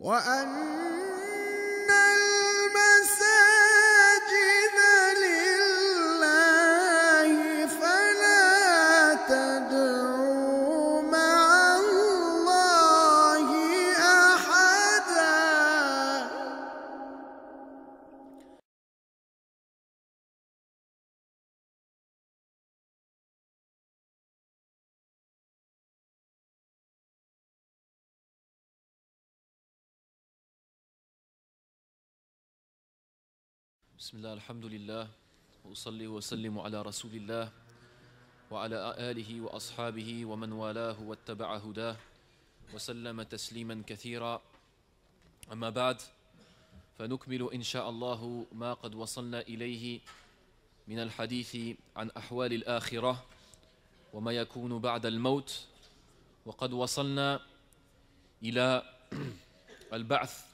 وأن بسم الله الحمد لله وأصلي وسلم على رسول الله وعلى آله وأصحابه ومن والاه واتبع هداه وسلم تسليما كثيرا أما بعد فنكمل إن شاء الله ما قد وصلنا إليه من الحديث عن أحوال الآخرة وما يكون بعد الموت وقد وصلنا إلى البعث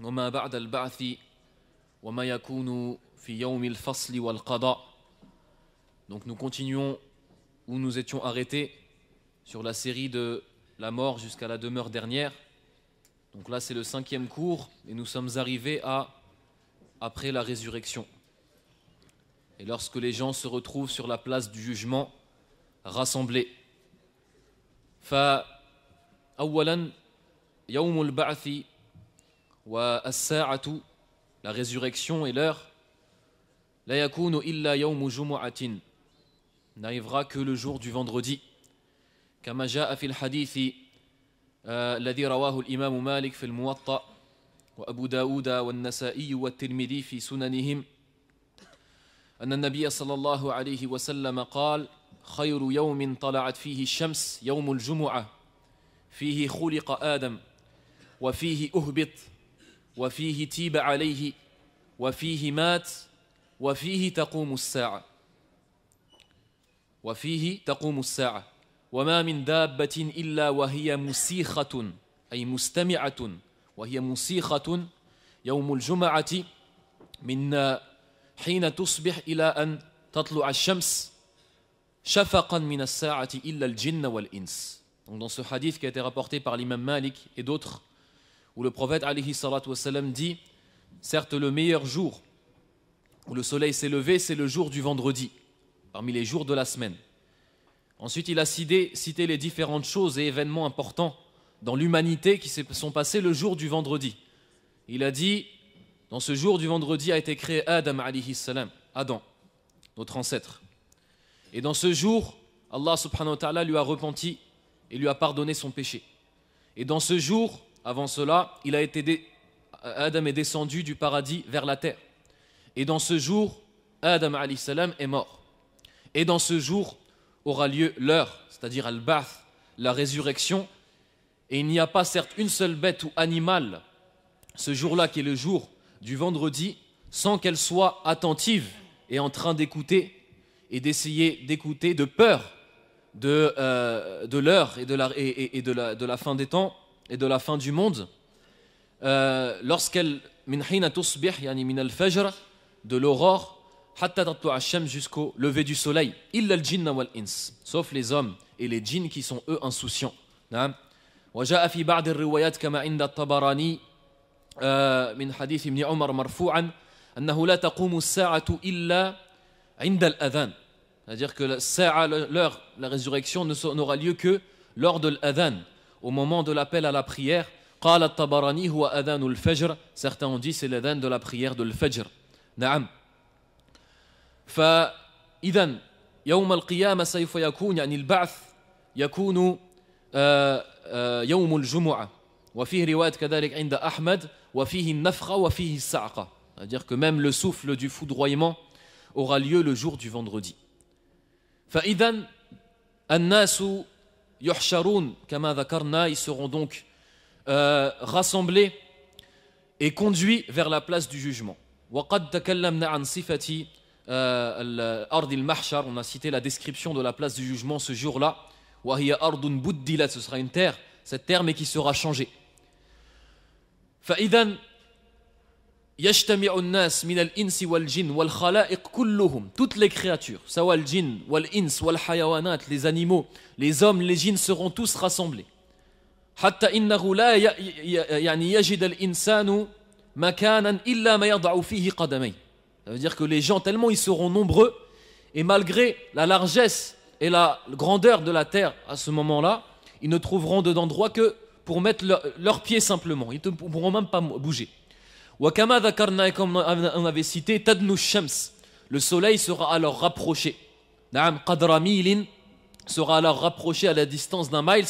وما بعد البعث وما يكون في يوم الفصل والقضاء Donc nous continuons où nous étions arrêtés sur la série de la mort jusqu'à la demeure dernière. Donc là c'est le cinquième cours et nous sommes arrivés à après la résurrection. Et lorsque les gens se retrouvent sur la place du jugement, rassemblés. فأولا يوم البعث والساعة la résurrection et l'heure, la yakunu illa yawmu jumu'atin, n'arrivera que le jour du vendredi. كما جاء في الحديث الذي رواه الإمام مالك في الموطأ وأبو داود والنسائي والترمذي في سننهم أن النبي صلى الله عليه وسلم قال خير يوم طلعت فيه الشمس يوم الجمعة فيه خلق آدم وفيه أهبط وفيه تيب عليه وفيه مات وفيه تقوم الساعة وفيه تقوم الساعة وما من دابة إلا وهي مسيخة أي مستمعة وهي مسيخة يوم الجمعة من حين تصبح إلى أن تطلع الشمس شفقا من الساعة إلا الجن والإنس Donc dans ce hadith qui a été rapporté par l'imam Malik et d'autres, où le prophète alayhi dit Certes, le meilleur jour où le soleil s'est levé, c'est le jour du vendredi, parmi les jours de la semaine. Ensuite, il a cité, les différentes choses et événements importants dans l'humanité qui se sont passés le jour du vendredi. Il a dit Dans ce jour du vendredi a été créé Adam alayhi Adam, notre ancêtre. Et dans ce jour, Allah subhanahu wa ta'ala lui a repenti et lui a pardonné son péché. Et dans ce jour, avant cela, il a été Adam est descendu du paradis vers la terre. Et dans ce jour, Adam est mort. Et dans ce jour aura lieu l'heure, c'est-à-dire al-ba'th, la résurrection. Et il n'y a pas certes une seule bête ou animal ce jour-là qui est le jour du vendredi sans qu'elle soit attentive et en train d'écouter et d'essayer d'écouter de peur de, euh, l'heure et, de de la fin des temps et de la fin du monde, euh, lorsqu'elle, min tusbih, yani min al-fajr, de l'aurore, hatta tatu ashem jusqu'au lever du soleil, illa al-jinna wal-ins, sauf les hommes et les djinns qui sont eux insouciants. وجاء في بعض الروايات كما عند الطبراني من حديث ابن عمر مرفوعا la لا sa'atu illa inda عند الأذان c'est-à-dire que la, l'heure, la résurrection n'aura lieu que lors de l'adhan au moment de l'appel à la prière, certains ont dit c'est l'adhan de la prière de l'fajr. نعم. فإذا يوم القيامة سوف يكون يعني البعث يكون يوم الجمعة وفيه رواية كذلك عند أحمد وفيه النفخة وفيه السعقة c'est-à-dire que même le souffle du foudroiement aura lieu le jour du vendredi. فإذا الناس Yuhsharun, ils seront donc euh, rassemblés et conduits vers la place du jugement. on a cité la description de la place du jugement ce jour-là ce sera une terre cette terre mais qui sera changée toutes les créatures les animaux les hommes les gens seront tous rassemblés insanu illa ça veut dire que les gens tellement ils seront nombreux et malgré la largesse et la grandeur de la terre à ce moment-là ils ne trouveront d'endroit que pour mettre leurs pieds simplement ils ne pourront même pas bouger Wakama kama comme on avait cité, Tadnu Shams, le soleil sera alors rapproché. Naam, Qadra sera alors rapproché à la distance d'un miles.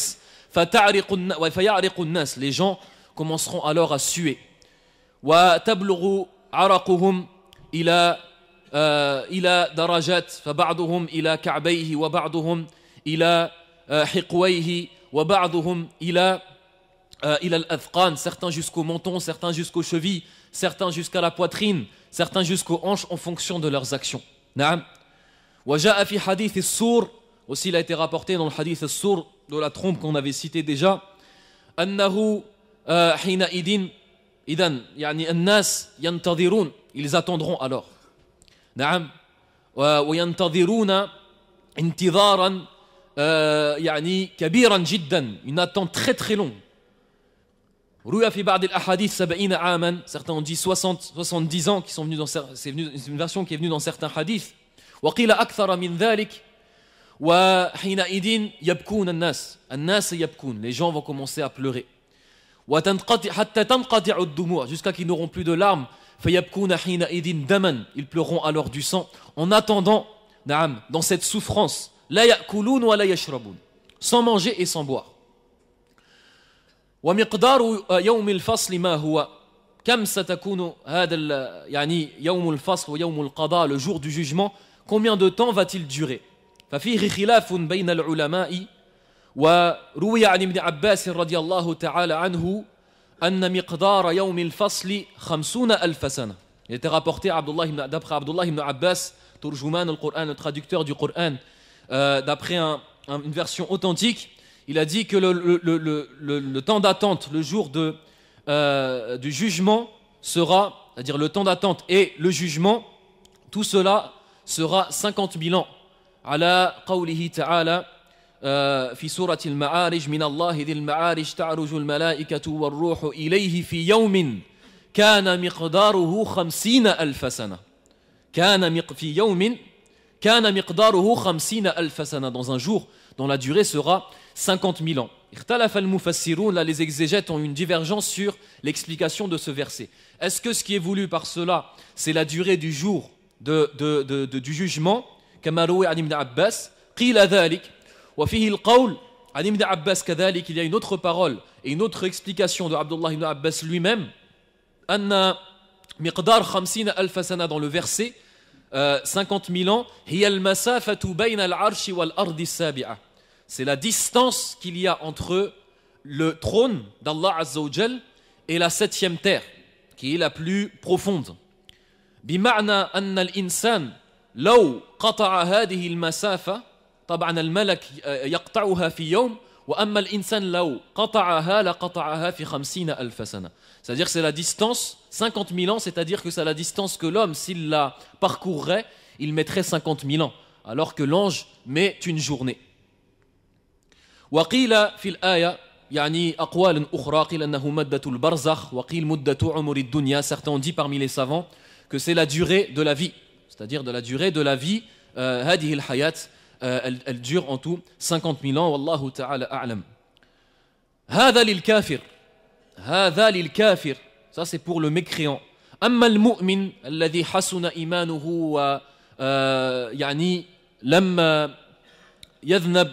Nas, les gens commenceront alors à suer. Wa tablughu araquhum ila euh, ila darajat فبعضهم wa كعبيه ila إلى euh, حقويه ila euh, ila al الأذقان certains jusqu'au menton certains jusqu'aux chevilles certains jusqu'à la poitrine, certains jusqu'aux hanches en fonction de leurs actions. Naam. Waja'a fi hadith sur aussi il a été rapporté dans le hadith sur de la trompe qu'on avait citée déjà annahu euh, hina idin idan yani an-nas yantadirun ils attendront alors. Naam. Wa yantadiruna intidaran euh, yani kabiran jiddan une attente très très longue ahadith Certains ont dit 70 ans, qui sont venus dans, c'est, venu, une version qui est venue dans certains hadiths. wa hina idin ذلك an nas. An nas yabkoun les gens vont commencer à pleurer Wa وتنقطع حتى تنقطع الدموع jusqu'à qu'ils n'auront plus de larmes hina idin daman. ils pleureront alors du sang en attendant Naam dans cette souffrance لا wa la yashrabun, sans manger et sans boire ومقدار آه، يوم الفصل ما هو كم ستكون هذا يعني يوم الفصل ويوم القضاء لو جور دو جوجمون كومبيان دو تان فاتيل دوري ففيه خلاف بين العلماء وروي عن ابن عباس رضي الله تعالى عنه ان مقدار يوم الفصل خمسون الف سنه يتي رابورتي عبد الله بن دبخ عبد الله بن عباس ترجمان القران الترادكتور دو قران دابخي ان فيرسيون اوثنتيك Il a dit que le, le, le, le temps d'attente, le jour de, euh, du jugement sera, à dire le temps d'attente et le jugement, tout cela sera 50 000 ans. على قوله تعالى في سورة المعارج من الله ذي المعارج تعرج الملائكة والروح إليه في يوم كان مقداره خمسين ألف سنة كان في يوم كان مقداره خمسين ألف سنة dans un jour dont la durée sera 50 000 ans. Là, les exégètes ont une divergence sur l'explication de ce verset. Est-ce que ce qui est voulu par cela, c'est la durée du jour de, de, de, du jugement Abbas, il y a une autre parole et une autre explication de Abdullah ibn Abbas lui-même dans le verset 50 euh, 000 ans hiya al bayna al arshi wal ardi sabi'a c'est la distance qu'il y a entre le trône d'Allah Azzawajal et la septième terre, qui est la plus profonde. أن al لو قطع هذه المسافة طبعا الملك يقطعها في يوم insan قطعها في خمسين ألف سنة c'est-à-dire que c'est la distance 50 000 ans c'est-à-dire que c'est la distance que l'homme s'il la parcourrait il mettrait 50 000 ans alors que l'ange met une journée وقيل في الآية يعني أقوال أخرى قيل أنه مدة البرزخ وقيل مدة عمر الدنيا certains ont dit parmi les savants que c'est la durée de la vie c'est-à-dire de la durée de la vie euh, هذه الحياة euh, elle, elle dure en tout 50 000 ans والله تعالى أعلم هذا للكافر هذا للكافر ça c'est pour le mécréant أما المؤمن الذي حسن إيمانه و آه، يعني لما يذنب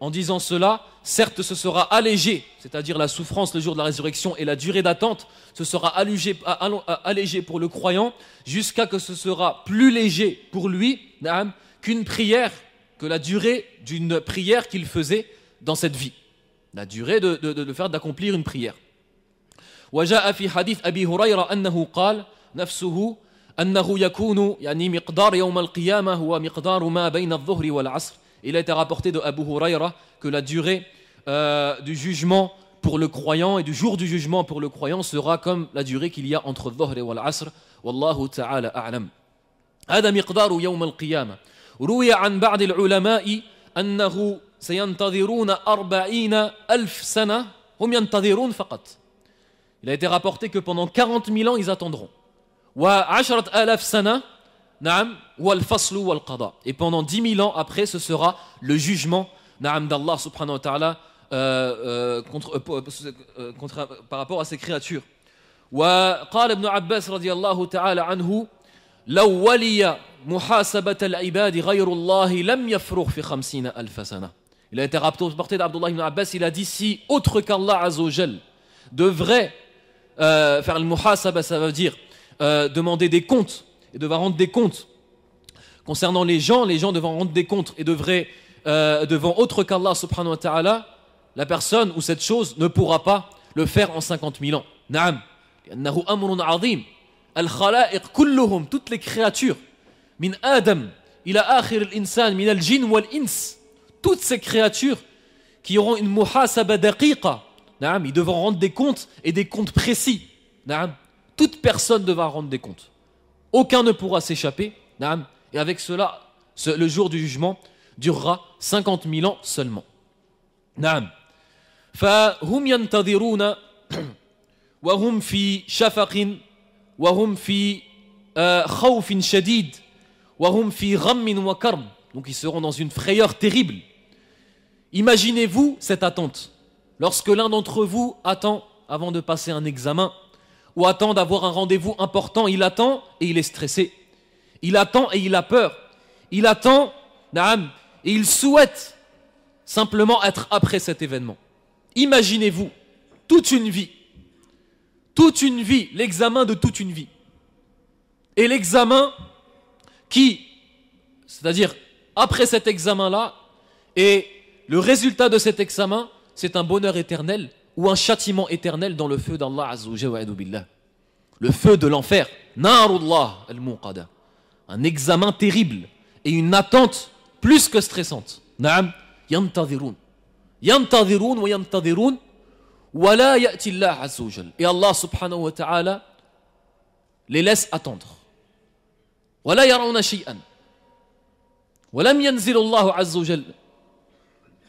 En disant cela, certes, ce sera allégé, c'est-à-dire la souffrance le jour de la résurrection et la durée d'attente, ce sera allégé, pour le croyant, jusqu'à ce que ce sera plus léger pour lui qu'une prière, que la durée d'une prière qu'il faisait dans cette vie, la durée de, faire d'accomplir une prière. أنه يكون يعني مقدار يوم القيامة هو مقدار ما بين الظهر والعصر il a été rapporté de Abu Huraira que la durée euh, du jugement pour le croyant et du jour du jugement pour le croyant sera comme la durée qu'il y a entre Dhuhr et wal Wallahu ta'ala a'lam. يوم القيامة روي عن بعض العلماء أنه سينتظرون أربعين ألف سنة هم ينتظرون فقط Il a été rapporté que pendant 40 000 ans, ils attendront. وعشرة سنة wal wal faslu Et pendant dix mille ans après, ce sera le jugement d'Allah subhanahu wa ta'ala euh, euh, contre, euh, par rapport à ses créatures. وقال ابن عباس رضي الله تعالى عنه لو ولي محاسبة العباد غير الله لم يفرغ في خمسين ألف سنة Il a été rapporté d'Abdullah ibn Abbas, il a dit si autre qu'Allah Azawajal devrait euh, faire le muhasaba, ça veut dire demander des comptes et devra rendre des comptes. Concernant les gens, les gens devront rendre des comptes et devraient, euh, devant autre qu'Allah subhanahu wa ta'ala, la personne ou cette chose ne pourra pas le faire en 50 000 ans. Naam. Al-Khala'iq kulluhum, toutes les créatures, min Adam, il a akhir al min al-jin wal-ins, toutes ces créatures qui auront une muhasaba daqiqa, ils devront rendre des comptes et des comptes précis. Toute personne devra rendre des comptes. Aucun ne pourra s'échapper. Et avec cela, le jour du jugement durera 50 000 ans seulement. donc ils seront dans une frayeur terrible imaginez-vous cette attente lorsque l'un d'entre vous attend avant de passer un examen ou attend d'avoir un rendez-vous important, il attend et il est stressé. Il attend et il a peur. Il attend, et il souhaite simplement être après cet événement. Imaginez-vous toute une vie, toute une vie, l'examen de toute une vie. Et l'examen qui, c'est-à-dire après cet examen-là, et le résultat de cet examen, c'est un bonheur éternel ou un châtiment éternel dans le feu d'Allah Billah, Le feu de l'enfer, Narullah al-Muqada. Un examen terrible et une attente plus que stressante. Naam, yantadirun. Yantadirun wa yantadirun wa la ya'ti Allah Et Allah subhanahu wa ta'ala les laisse attendre. Wa la yarawna shay'an. Wa lam yanzil Allah Azzawajal.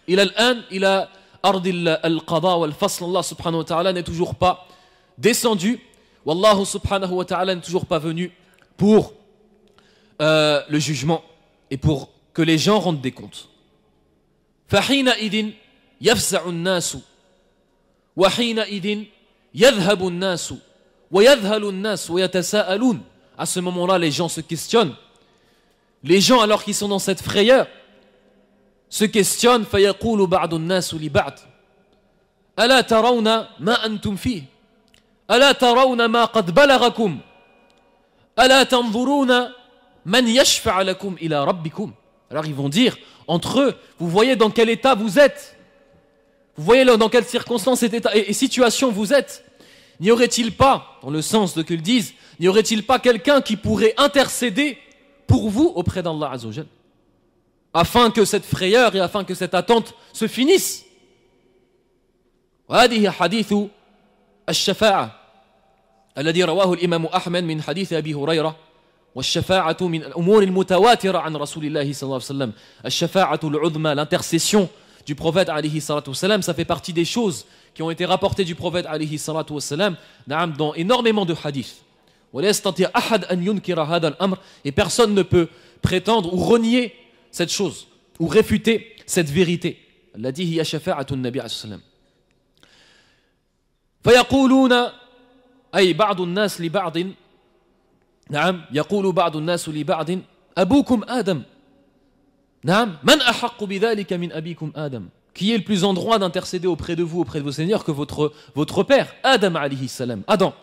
ila ardil al-qada al fasl Allah subhanahu wa ta'ala n'est toujours pas descendu, Wallahu subhanahu wa ta'ala n'est toujours pas venu pour euh, le jugement et pour que les gens rendent des comptes. Fahina idin يفزع wa وحين idin يذهب الناس ويذهل الناس ويتساءلون à ce moment-là les gens se questionnent les gens alors qu'ils sont dans cette frayeur se questionnent, Alors ils vont dire, entre eux, vous voyez dans quel état vous êtes Vous voyez dans quelles circonstances et, et situation vous êtes N'y aurait-il pas, dans le sens de ce qu'ils disent, n'y aurait-il pas quelqu'un qui pourrait intercéder pour vous auprès d'Allah Azzawajal afin que cette frayeur et afin que cette attente se finisse. وهذه حديث الشفاعة الذي رواه الإمام أحمد من حديث أبي هريرة والشفاعة من الأمور المتواترة عن رسول الله صلى الله عليه وسلم الشفاعة العظمى l'intercession du prophète عليه الصلاة والسلام ça fait partie des choses qui ont été rapportées du prophète عليه الصلاة والسلام نعم dans énormément de hadiths ولا يستطيع أحد أن ينكر هذا الأمر et personne ne peut prétendre ou renier cette chose ou réfuter cette vérité. l'a dit ya shafa'atun nabi sallam. فيقولون أي li الناس لبعض نعم يقول بعض li لبعض أبوكم Adam »« نعم man أحق بذلك min abikum Adam »« qui est le plus en droit d'intercéder auprès de vous, auprès de vos seigneurs, que votre, votre père, Adam alayhi salam, Adam.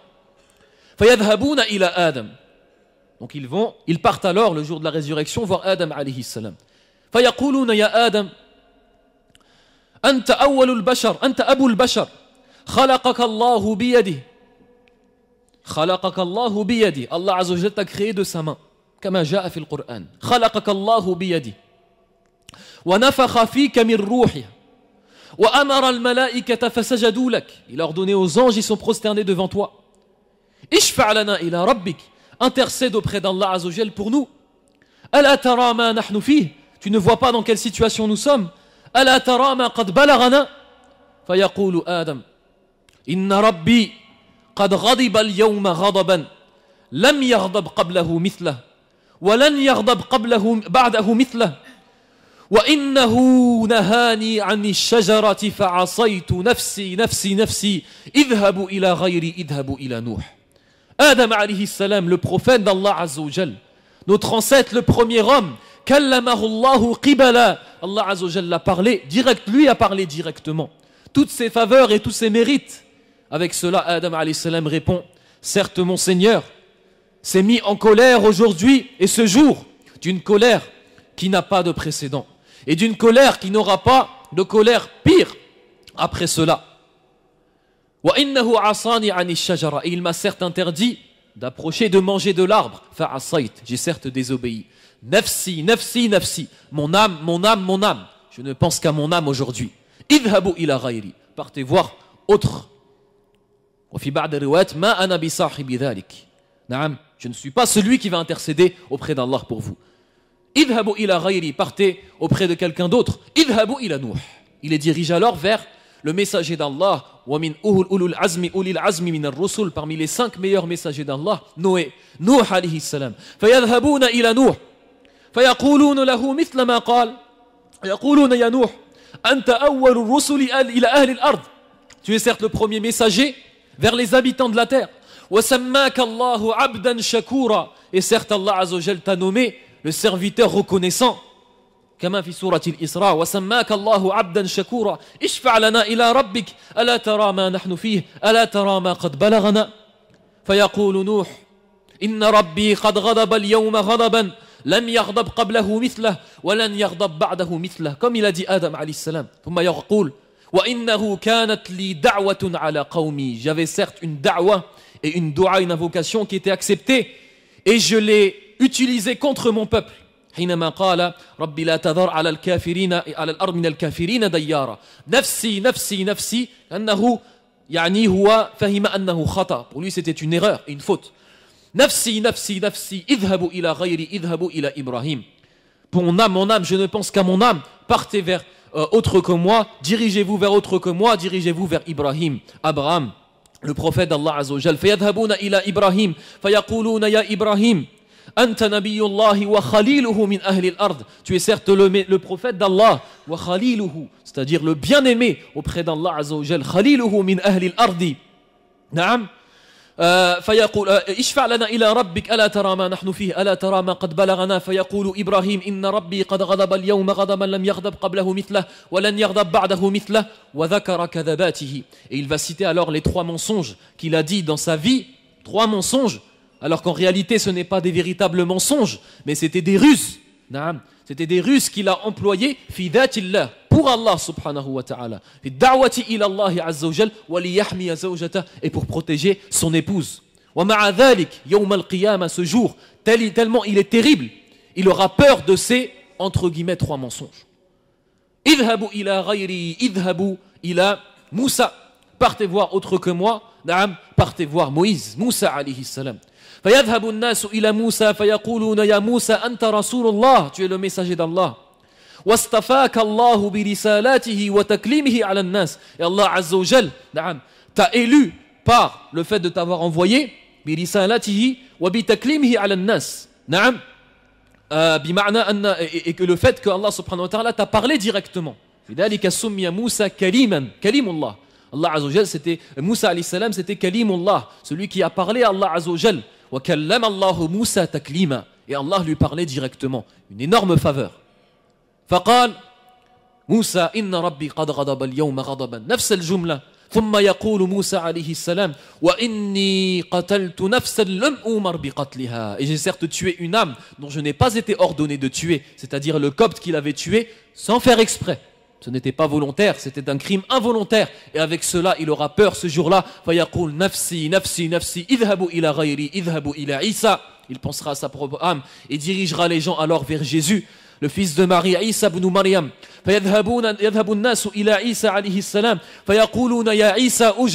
فيذهبون ila Adam » Donc ils vont, ils partent alors le jour de la résurrection voir Adam alayhi salam. فيقولون يا آدم أنت أول البشر أنت أبو البشر خلقك الله بيده خلقك الله بيدي الله عز وجل t'a créé de sa main كما جاء في القرآن خلقك الله بيدي ونفخ فيك من روحه وأمر الملائكة فسجدوا لك il a ordonné aux anges ils sont prosternés devant toi اشفع لنا إلى ربك intercède auprès d'Allah Azogel pour nous. Tu ne vois pas dans quelle situation nous sommes. فيقول آدم إن ربي قد غضب اليوم غضبا لم يغضب قبله مثله ولن يغضب قبله بعده مثله وإنه نهاني عن الشجرة فعصيت نفسي نفسي نفسي اذهبوا إلى غيري اذهبوا إلى نوح Adam salam, le prophète d'Allah Azzawajal, notre ancêtre, le premier homme, Kallamahullahu Allah l'a parlé, direct, lui a parlé directement. Toutes ses faveurs et tous ses mérites. Avec cela, Adam alayhi salam répond, certes mon Seigneur, s'est mis en colère aujourd'hui et ce jour, d'une colère qui n'a pas de précédent, et d'une colère qui n'aura pas de colère pire après cela il m'a certes interdit d'approcher, de manger de l'arbre. J'ai certes désobéi. Nafsi, nafsi, nafsi. Mon âme, mon âme, mon âme. Je ne pense qu'à mon âme aujourd'hui. Idhabu ila ghayri. Partez voir autre. Je ne suis pas celui qui va intercéder auprès d'Allah pour vous. Idhabu ila ghayri. Partez auprès de quelqu'un d'autre. Idhabu ila Il les dirige alors vers le messager d'Allah ومن أول أولو العزم أولي العزم من الرسل parmi les cinq meilleurs messagers d'Allah نوح نوح عليه السلام فيذهبون إلى نوح فيقولون له مثل ما قال يقولون يا نوح أنت أول الرسل إلى أهل الأرض tu es certes le premier messager vers les habitants de la terre وسماك الله عبدا شكورا et certes Allah عز وجل t'a nommé le serviteur reconnaissant كما في سورة الإسراء وسماك الله عبدا شكورا اشفع لنا إلى ربك ألا ترى ما نحن فيه ألا ترى ما قد بلغنا فيقول نوح إن ربي قد غضب اليوم غضبا لم يغضب قبله مثله ولن يغضب بعده مثله كم لدي آدم عليه السلام ثم يقول وإنه كانت لي دعوة على قومي j'avais certes une da'wa et une dua une invocation qui était acceptée et je l'ai utilisée contre mon peuple حينما قال رب لا تذر على الكافرين على الأرض من الكافرين ديارا نفسي نفسي نفسي أنه يعني هو فهم أنه خطأ ولي سيتي une erreur une faute نفسي نفسي نفسي اذهبوا إلى غيري اذهبوا إلى إبراهيم بون mon âme mon جو نو بونس كا مون mon âme فير اوتر كو موا que moi dirigez-vous vers autre que moi dirigez-vous vers Ibrahim Abraham le prophète d'Allah Azza wa Jal فيذهبون إلى إبراهيم فيقولون يا إبراهيم أنت نبي الله وخليله من أهل الأرض tu es certes le, le prophète d'Allah وخليله c'est-à-dire le bien-aimé auprès d'Allah عز وجل خليله من أهل الأرض نعم آه، فيقول آه، اشفع لنا إلى ربك ألا ترى ما نحن فيه ألا ترى ما قد بلغنا فيقول إبراهيم إن ربي قد غضب اليوم غضبا لم يغضب قبله مثله ولن يغضب بعده مثله وذكر كذباته et il va citer alors les trois mensonges qu'il a dit dans sa vie trois mensonges alors qu'en réalité ce n'est pas des véritables mensonges, mais c'était des ruses. C'était des ruses qu'il a employées pour Allah subhanahu wa ta'ala. Et pour protéger son épouse. ce jour, tellement il est terrible, il aura peur de ces, entre guillemets, trois mensonges. ila ila Partez voir autre que moi, partez voir Moïse, Moussa alayhi salam. فيذهب الناس إلى موسى فيقولون يا موسى أنت رسول الله تعالى مساجد الله واصطفاك الله برسالاته وتكليمه على الناس يا الله عز وجل نعم تألو par le fait de t'avoir envoyé برسالته وبتكليمه على الناس نعم آه, بمعنى أن et que le fait que Allah subhanahu wa ta'ala t'a parlé directement لذلك سمي موسى كريما كريم الله الله عز وجل موسى عليه السلام c'était كريم الله celui qui a parlé à Allah عز وجل Et Allah lui parlait directement. Une énorme faveur. Faqal, Musa inna rabbi qad ghadaba al-yawma ghadaban. jumla Thumma yaqulu Moussa alayhi salam, wa inni qataltu nafsan lam umar bi Et j'ai certes tué une âme dont je n'ai pas été ordonné de tuer, c'est-à-dire le copte qu'il avait tué, sans faire exprès. Ce n'était pas volontaire, c'était un crime involontaire. Et avec cela, il aura peur ce jour-là. nafsi, nafsi, nafsi, ila ila Isa. Il pensera à sa propre âme et dirigera les gens alors vers Jésus, le fils de Marie, Isa ibn Maryam. يذهب nasu إلى isa Isa السلام salam ya ya isa ou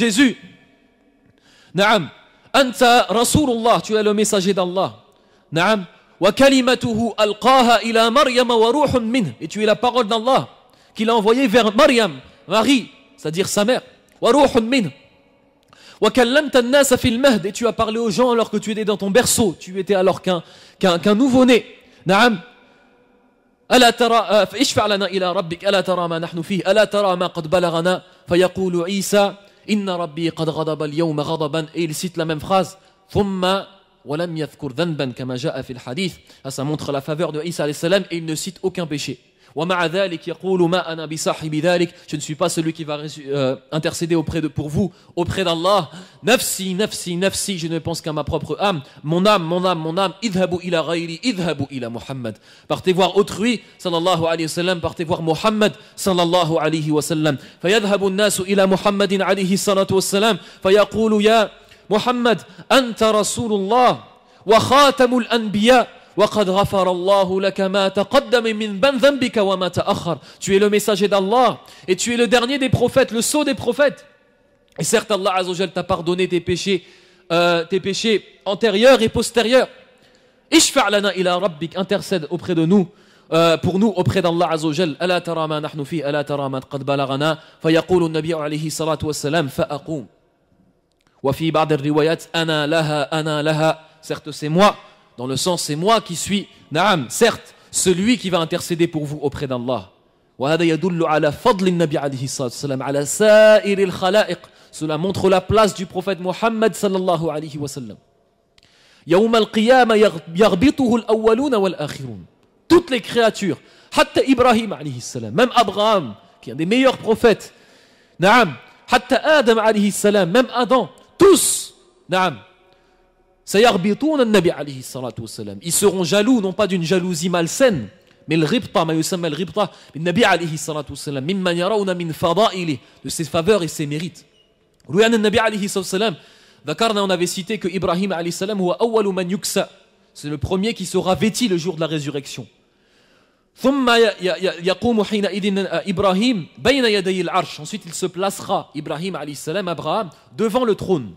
Naam. Anta Anta rasulullah tu es le messager d'Allah kalimatuhu alqaha ila Maryam wa ruhun min, et tu es la parole d'Allah qu'il a envoyé vers Mariam, Marie, c'est-à-dire sa mère. Wa roohun min, wa kalam tanna sa Mahd et tu as parlé aux gens alors que tu étais dans ton berceau. Tu étais alors qu'un qu'un nouveau né. Naam Ala tara, euh, ishfa'ala na ila Rabbi, ala tara ma naphnu fee, ala tara ma qad balghan na. Feyqoolu Isa, inn Rabbi qad ghabba l-yooma ghabban el sitla min khaz. Thumma, wlam ythkur thanban kama jaafil hadith. Ça montre la faveur de Isa alayhi et il ne cite aucun péché. ومع ذلك يقول ما أنا بصاحب ذلك je ne suis pas celui qui va euh, intercéder auprès de pour vous auprès d'Allah نفسي نفسي نفسي je ne pense qu'à ma propre âme mon âme mon âme mon âme اذهبوا إلى غيري اذهبوا إلى محمد partez voir autrui صلى الله عليه وسلم partez voir محمد صلى الله عليه وسلم فيذهب الناس إلى محمد عليه الصلاة والسلام فيقول يا محمد أنت رسول الله وخاتم الأنبياء وَقَدْ غَفَرَ اللَّهُ لَكَ مَا تَقَدَّمَ مِنْ ذَنْبِكَ وَمَا تَأَخَّرَ Tu es le messager d'Allah et tu es le dernier des prophètes, le sceau des prophètes. Et certes, Allah Azzawajal t'a pardonné tes péchés, euh, tes péchés antérieurs et postérieurs. Ishfa' lana ila rabbik, intercède auprès de nous. pour nous auprès d'Allah Azzawajal ألا ترى ما نحن فيه ألا ترى ما قد بلغنا فيقول النبي عليه الصلاة والسلام فأقوم وفي بعض الروايات أنا لها أنا لها certes c'est moi dans le sens c'est moi qui suis, naam, certes, celui qui va intercéder pour vous auprès d'Allah. ala ala salam Cela montre la place du prophète Mohammed sallallahu alayhi wa sallam. Toutes les créatures, hatta Ibrahim alayhi salam, même Abraham, qui est un des meilleurs prophètes, naam, hatta Adam alayhi salam, même Adam, tous, naam, ils seront jaloux, non pas d'une jalousie malsaine, mais le ribta, ma yusamma le ribta, le Nabi alayhi salatu salam min de ses faveurs et ses mérites. Ruyan al-Nabi alayhi salatu Dakarna, on avait cité que Ibrahim alayhi salam, huwa man yuksa, c'est le premier qui sera vêti le jour de la résurrection. Euh, ensuite il se placera Ibrahim alayhi salam Abraham devant le trône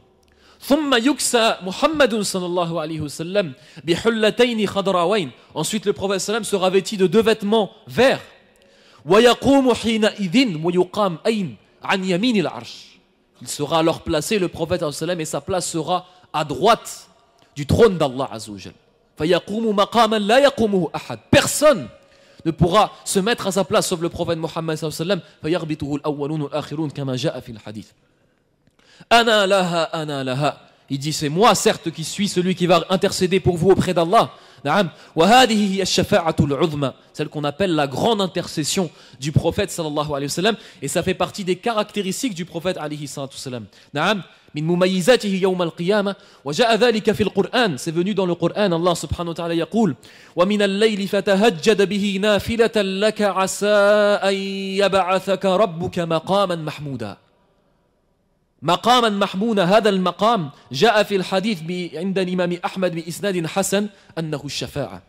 ثم يكسى محمد صلى الله عليه وسلم بحلتين خضراوين ensuite le prophète sallallahu alayhi wa sallam sera vêtu de deux vêtements verts wa yaqoomu hina idhin yuqam ayn an yamin arsh il sera alors placé le prophète sallallahu alayhi wa et sa place sera à droite du trône d'allah azza wa jalla fa yaqoomu maqaman la personne ne pourra se mettre à sa place sauf le prophète mohammed sallallahu alayhi wasallam. sallam fa yaqbituhu al awwalun wal kama jaa fi al hadith Ana laha, ana Il dit c'est moi certes qui suis celui qui va intercéder pour vous auprès d'Allah. Celle qu'on appelle la grande intercession du prophète sallallahu alayhi wa sallam. Et ça fait partie des caractéristiques du prophète alayhi sallam. Naam. من مميزاته quran c'est venu dans le Coran Allah سبحانه وتعالى يقول ومن الليل لك يبعثك مقاما محمونا هذا المقام جاء في الحديث عند الإمام أحمد بإسناد حسن أنه الشفاعة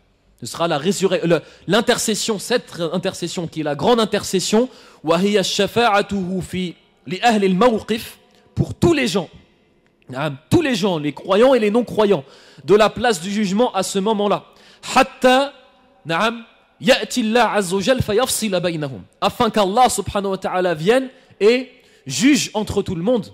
ce sera la résurrection, l'intercession, cette intercession qui est la grande intercession, وهي li في al الموقف pour tous les gens, tous les gens, les croyants et les non-croyants, de la place du jugement à ce moment-là. حتى نعم يأتي Azujal عز وجل فيفصل afin qu'Allah subhanahu wa ta'ala vienne et juge entre tout le monde.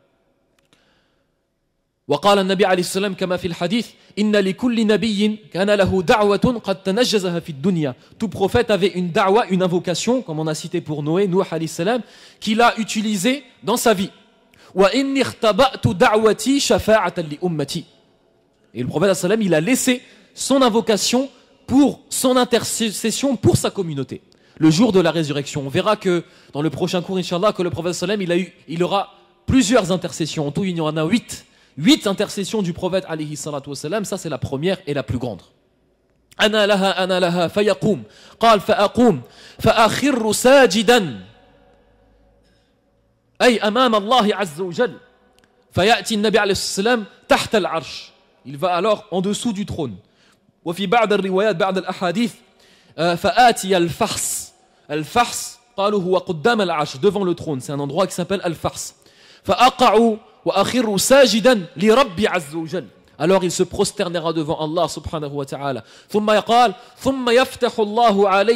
tout prophète avait une da'wa une invocation comme on a cité pour Noé Noé qu'il a utilisé dans sa vie dawati ummati. et le prophète il a laissé son invocation pour son intercession pour sa communauté le jour de la résurrection on verra que dans le prochain cours inshallah que le prophète salam, il a eu il aura plusieurs intercessions en tout il y en a huit Huit intercessions du prophète alayhi ça c'est la première et la plus grande. أنا لها أنا لها فيقوم قال فأقوم فأخر ساجدا أي أمام الله عز وجل فيأتي النبي عليه الصلاة والسلام تحت العرش il va alors en dessous du trône وفي بعض الروايات بعض الأحاديث فآتي الفحص الفحص قالوا هو قدام العرش devant le trône c'est un endroit qui s'appelle الفحص فأقعوا alors il se prosternera devant Allah subhanahu wa ta'ala euh, euh, Allah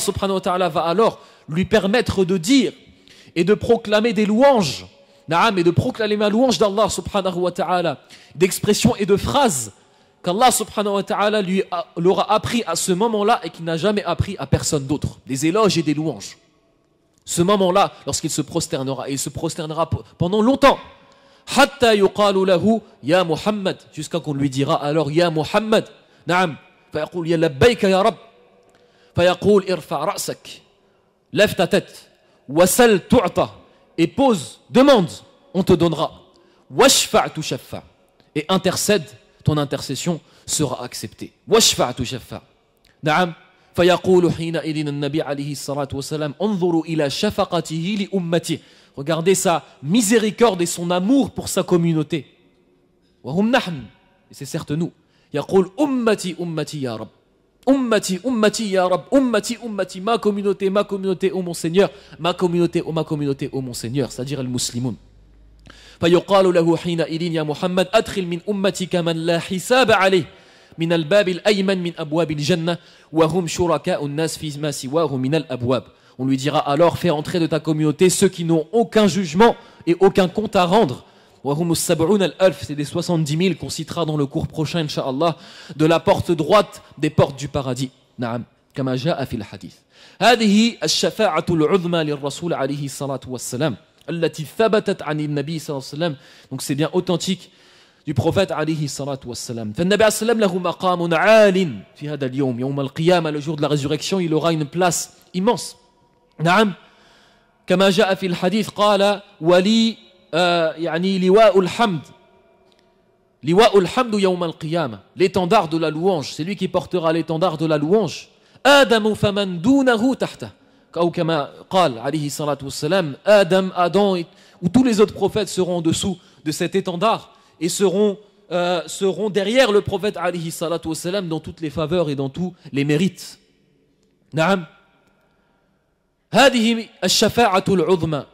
subhanahu wa ta'ala va alors lui permettre de dire et de proclamer des louanges Naam, et de proclamer ma louange d'Allah subhanahu wa ta'ala, d'expressions et de phrases qu'Allah subhanahu wa ta'ala lui l'aura appris à ce moment-là et qu'il n'a jamais appris à personne d'autre. Des éloges et des louanges. Ce moment-là, lorsqu'il se prosternera, et il se prosternera pendant longtemps. Hatta yuqalu ya Muhammad, jusqu'à qu'on lui dira alors ya Muhammad. Naam. lève ta tête et pose demande on te donnera washfa' shafa et intercède ton intercession sera acceptée. وَشْفَعْتُ شَفَّعْ نعم فيقول nabi النبي salatu الصلاة والسلام انظروا إلى شفقته لأمته Regardez sa miséricorde et son amour pour sa communauté. وهم نحن Et c'est certes nous. يقول ummati Ummati, ya rab »« Ummati, ummati, ya Rab, ummati, ummati, ma communauté, ma communauté, ô oh mon Seigneur, ma communauté, ô oh ma communauté, ô oh mon Seigneur, c'est-à-dire le muslimoun. On lui dira alors fais entrer de ta communauté ceux qui n'ont aucun jugement et aucun compte à rendre. C'est des 70 000 qu'on citera dans le cours prochain, Inch'Allah, de la porte droite des portes du paradis. التي ثبتت عن النبي صلى الله عليه وسلم donc c'est bien authentique du prophète alayhi salatu wassalam فالنبي عليه وسلم له مقام عال في هذا اليوم يوم القيامة le jour de la résurrection il aura une place immense نعم كما جاء في الحديث قال ولي آه يعني لواء الحمد لواء الحمد يوم القيامة l'étendard de la louange c'est lui qui portera l'étendard de la louange آدم فمن دونه تحته ou kama qal alayhi salatu wassalam, Adam, Adam, ou tous les autres prophètes seront en dessous de cet étendard et seront, euh, seront derrière le prophète alayhi salatu wassalam dans toutes les faveurs et dans tous les mérites. نعم هذه الشفاعة العظمى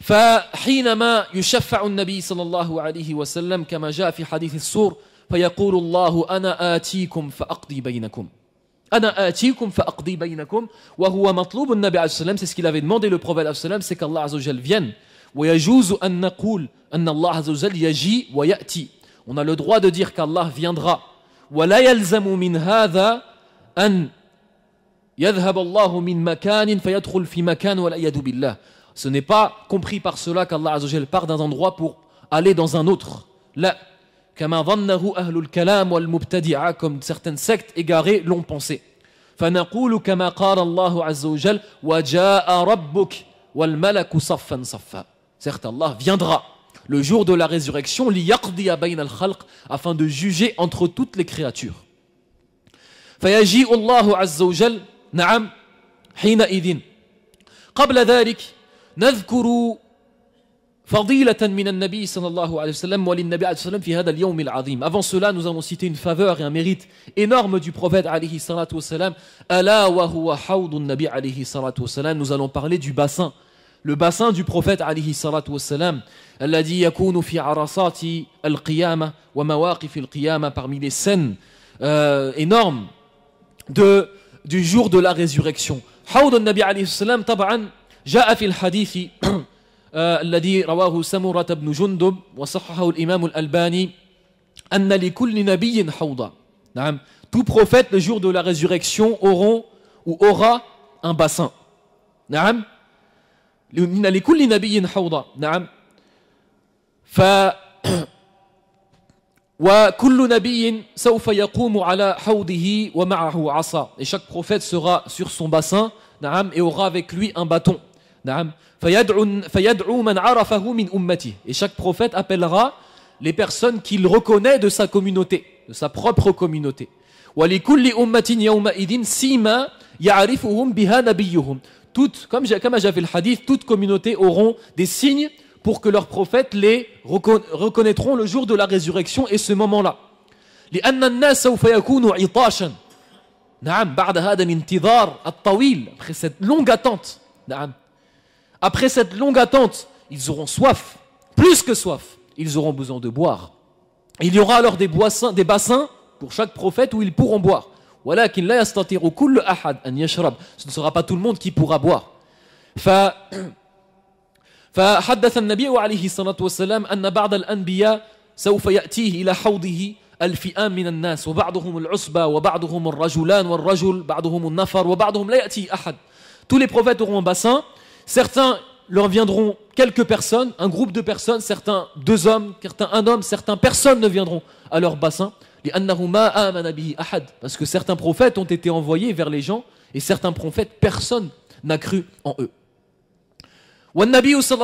فحينما يشفع النبي صلى الله عليه وسلم كما جاء في حديث السور فيقول الله أنا آتيكم فأقضي بينكم انا اتيكم فاقضي بينكم وهو مطلوب النبي عليه الصلاه والسلام سيسكي لافي دوموندي لو بروفيت عليه الصلاه والسلام سيك الله عز وجل فين ويجوز ان نقول ان الله عز وجل يجي وياتي on a دغوا دو de كالله qu'Allah viendra ولا يلزم من هذا ان يذهب الله من مكان فيدخل في مكان والعياذ بالله Ce n'est pas compris par cela qu'Allah part d'un endroit pour aller dans un أوتر لا كما ظنه أهل الكلام والمبتدعة comme certaines sectes égarées l'ont pensé فنقول كما قال الله عز وجل وجاء ربك والملك صفا صفا certes Allah viendra le jour de la résurrection ليقضي بين الخلق afin de juger entre toutes les créatures فيجيء الله عز وجل نعم حينئذ قبل ذلك نذكر فضيلة من النبي صلى الله عليه وسلم وللنبي عليه وسلم في هذا اليوم العظيم avant cela nous avons cité une faveur et un mérite énorme du prophète عليه الصلاة والسلام ألا وهو حوض النبي عليه الصلاة والسلام nous allons parler du bassin le bassin du prophète عليه الصلاة والسلام الذي يكون في عرصات القيامة ومواقف القيامة parmi les scènes euh, énormes de, du jour de la résurrection حوض النبي عليه الصلاة والسلام طبعا جاء في الحديث الذي رواه سمرة بن جندب وصححه الإمام الألباني أن لكل نبي حوضا نعم tout prophète le jour de la résurrection auront ou aura un bassin نعم إن لكل نبي حوضا نعم ف وكل نبي سوف يقوم على حوضه ومعه عصا et chaque prophète sera sur son bassin نعم et aura avec lui un bâton et chaque prophète appellera les personnes qu'il reconnaît de sa communauté, de sa propre communauté. Toutes, comme, j'avais le hadith, toutes communautés auront des signes pour que leurs prophètes les reconnaîtront le jour de la résurrection et ce moment-là. après cette longue attente après cette longue attente, ils auront soif, plus que soif, ils auront besoin de boire. Il y aura alors des, boissins, des bassins pour chaque prophète où ils pourront boire. Voilà la yastatiru kull ahad an yashrab. Ce ne sera pas tout le monde qui pourra boire. Fa fa haddath an-nabi alayhi salatu wa salam an ba'd al-anbiya سوف يأتيه al حوضه الفئام من الناس وبعضهم العصبة وبعضهم الرجلان والرجل بعضهم النفر وبعضهم لا يأتي أحد. Tous les prophètes auront un bassin Certains leur viendront quelques personnes, un groupe de personnes, certains deux hommes, certains un homme, certains personnes ne viendront à leur bassin. Parce que certains prophètes ont été envoyés vers les gens et certains prophètes, personne n'a cru en eux. son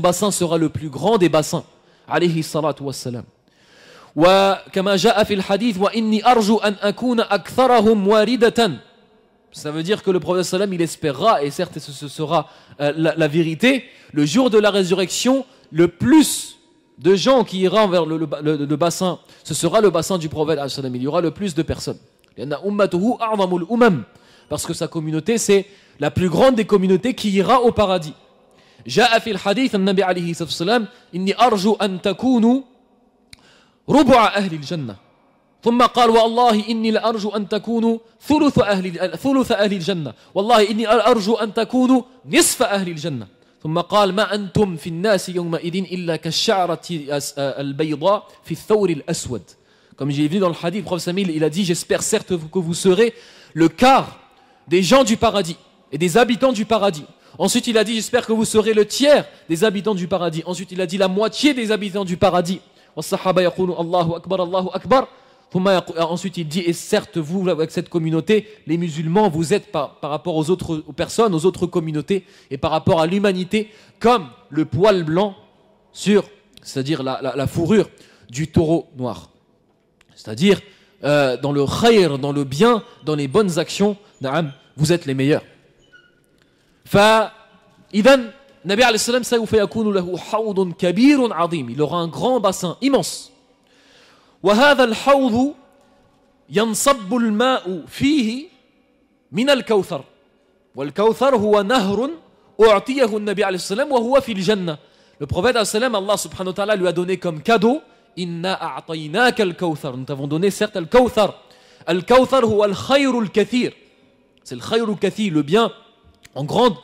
bassin sera le plus grand des bassins وكما جاء hadith wa وإني arju an ça veut dire que le prophète sallam, il espérera, et certes ce, sera euh, la, vérité, le jour de la résurrection, le plus de gens qui iront vers le, bassin, ce sera le bassin du prophète Il y aura le plus de personnes. y Parce que sa communauté, c'est la plus grande des communautés qui ira au paradis. le hadith de Nabi alayhi sallam, Inni arju an al-jannah. ثم قال والله إني لأرجو أن تكونوا ثلث أهل, ثلث أهل الجنة والله إني أرجو أن تكونوا نصف أهل الجنة ثم قال ما أنتم في الناس يومئذ إلا كالشعرة البيضاء في الثور الأسود Comme j'ai vu dans le hadith, le prophète Samil, il a dit, j'espère certes que vous serez le quart des gens du paradis et des habitants du paradis. Ensuite, il a dit, j'espère que vous serez le tiers des habitants du paradis. Ensuite, il a dit, la moitié des habitants du paradis. والصحابة يقولون الله أكبر الله أكبر Ensuite, il dit, et certes, vous, avec cette communauté, les musulmans, vous êtes par, rapport aux autres personnes, aux autres communautés, et par rapport à l'humanité, comme le poil blanc sur, c'est-à-dire la, fourrure du taureau noir. C'est-à-dire, euh, dans le khayr, dans le bien, dans les bonnes actions, vous êtes les meilleurs. Il aura un grand bassin immense. وهذا الحوض ينصب الماء فيه من الكوثر والكوثر هو نهر أعطيه النبي عليه الصلاة وهو في الجنة Le prophète sallam, Allah subhanahu wa ta'ala lui a donné comme cadeau Inna a'taynaka al-kawthar Nous t'avons donné certes al-kawthar Al-kawthar huwa al al kathir C'est le al kathir, le bien en, grande,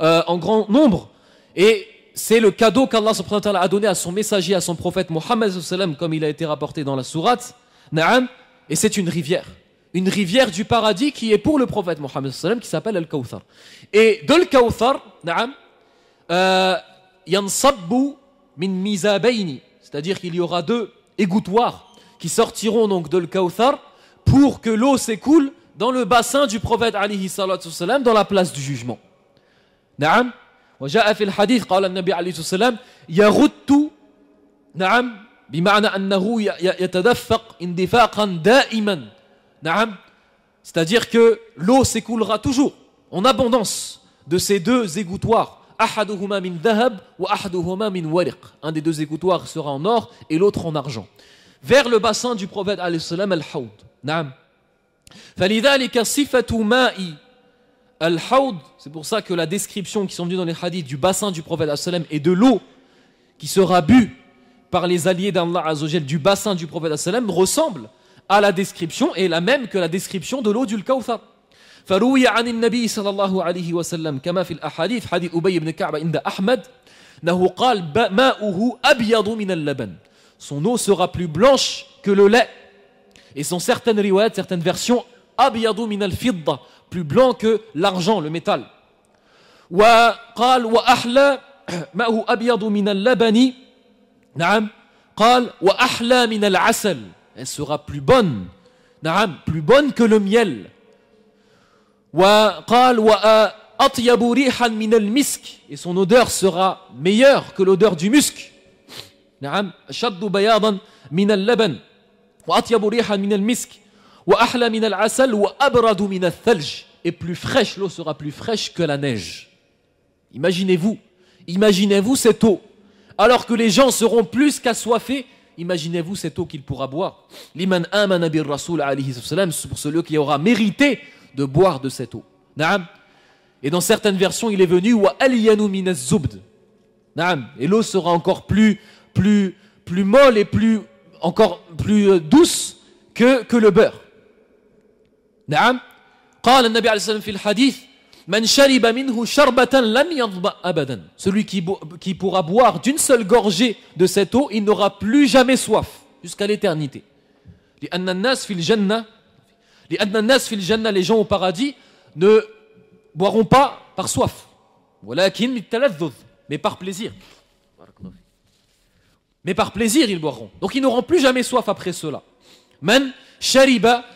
euh, en grand nombre Et c'est le cadeau qu'Allah a donné à son messager, à son prophète Mohammed, comme il a été rapporté dans la sourate. Naam, et c'est une rivière. Une rivière du paradis qui est pour le prophète Mohammed, qui s'appelle Al-Kawthar. Et de Al-Kawthar, euh, c'est-à-dire qu'il y aura deux égouttoirs qui sortiront donc de Al-Kawthar pour que l'eau s'écoule dans le bassin du prophète, dans la place du jugement. Naam. وجاء في الحديث قال النبي عليه الصلاة والسلام يغت نعم بمعنى أنه يتدفق اندفاقا دائما نعم c'est-à-dire que l'eau s'écoulera toujours en abondance de ces deux égouttoirs أحدهما من ذهب وأحدهما من ورق un des deux égouttoirs sera en or et l'autre en argent vers le bassin du prophète عليه السلام الحوض نعم فلذلك صفة ماء Al-Hawd, c'est pour ça que la description qui sont venues dans les hadiths du bassin du prophète et de l'eau qui sera bue par les alliés d'Allah Azogel du bassin du prophète ressemble à la description et la même que la description de l'eau du Kawthar. فروي عن النبي صلى الله عليه وسلم كما في الأحاديث حديث أبي بن كعب عند أحمد أنه قال ماؤه أبيض من laban, son eau sera plus blanche que le lait et sont certaines riwayat certaines versions أبيض من الفضة plus blanc que l'argent le métal wa qala wa ahla ma huwa abyad min al wa ahla min al-asal elle sera plus bonne Naam, plus bonne que le miel wa qala wa atyab rihan min al-misk et son odeur sera meilleure que l'odeur du musc n'am shadd bayadan min al-laban wa atyab rihan min al-misk et plus fraîche, l'eau sera plus fraîche que la neige. Imaginez-vous, imaginez-vous cette eau. Alors que les gens seront plus qu'assoiffés, imaginez-vous cette eau qu'il pourra boire. L'iman amana alayhi c'est pour celui qui aura mérité de boire de cette eau. Et dans certaines versions, il est venu wa aliyanu min zubd Et l'eau sera encore plus, plus, plus molle et plus, encore plus euh, douce que, que le beurre celui qui, qui pourra boire d'une seule gorgée de cette eau il n'aura plus jamais soif jusqu'à l'éternité Les ananas fil Jannah, les gens au paradis ne boiront pas par soif mais par plaisir mais par plaisir ils boiront donc ils n'auront plus jamais soif après cela من شرب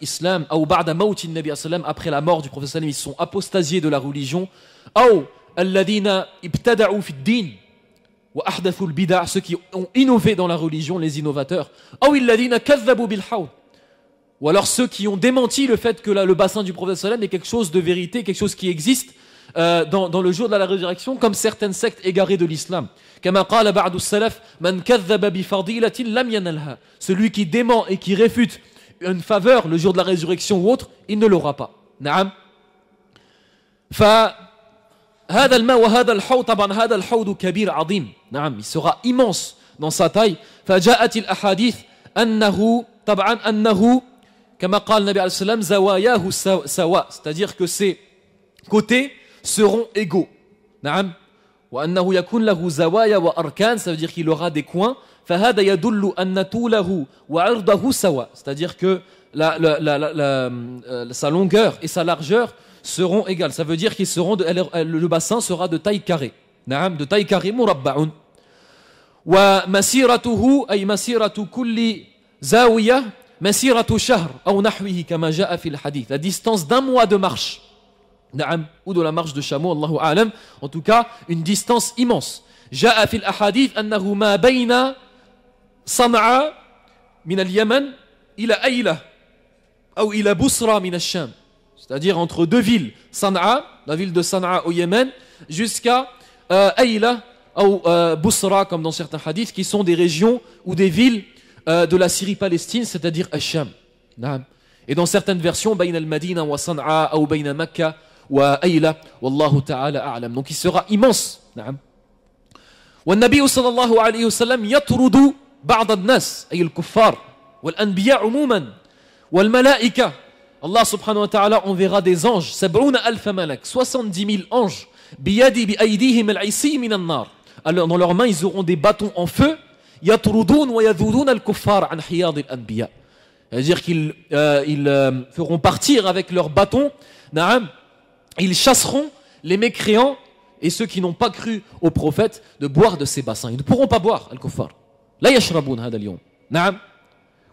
l'islam, après la mort du prophète ils sont apostasiés de la religion, ou ceux qui ont innové dans la religion, les innovateurs, ou alors ceux qui ont démenti le fait que le bassin du prophète est quelque chose de vérité, quelque chose qui existe, euh, dans, dans, le jour de la résurrection comme certaines sectes égarées de l'islam. Celui qui dément et qui réfute une faveur le jour de la résurrection ou autre, il ne l'aura pas. fa هذا الماء وهذا الحوض طبعا هذا الحوض كبير عظيم نعم il sera dans sa taille فجاءت الأحاديث أنه طبعا أنه كما قال النبي عليه السلام زواياه سواء c'est-à-dire que ses côtés seront égaux نعم وأنه يكون له زوايا وأركان ça veut dire qu'il aura des coins فهذا يدل أن طوله وعرضه c'est-à-dire que la, la, la, euh, sa longueur et sa largeur seront égales ça veut dire qu'ils seront de, le bassin sera de taille carrée نعم de taille carrée مربع ومسيرته أي مسيرة كل زاوية مسيرة شهر أو نحوه كما جاء في الحديث la distance d'un mois de marche نعم ou de la marche de chameau Allahu أعلم en tout cas une distance immense جاء في الأحاديث أنه ما بين صنعاء من اليمن إلى أيلة أو إلى بصرة من الشام c'est-à-dire entre deux villes Sanaa la ville de Sanaa au Yémen jusqu'à euh, Aïla ou euh, Bousra comme dans certains hadiths qui sont des régions ou des villes euh, de la Syrie-Palestine c'est-à-dire Hacham et dans certaines versions Bain al-Madina wa Sanaa ou Bain Makkah wa Aïla Wallahu ta'ala a'lam donc il sera immense والنبي صلى الله عليه بعض الناس أي الكفار والأنبياء عموما والملائكة Allah subhanahu wa ta'ala enverra des anges, 70 000 anges, Alors dans leurs mains, ils auront des bâtons en feu, C'est-à-dire qu'ils euh، ils, euh، feront partir avec leurs bâtons, ils chasseront les mécréants et ceux qui n'ont pas cru au prophète de boire de ces bassins. Ils ne pourront pas boire, al-kuffar. لا يشربون هذا اليوم نعم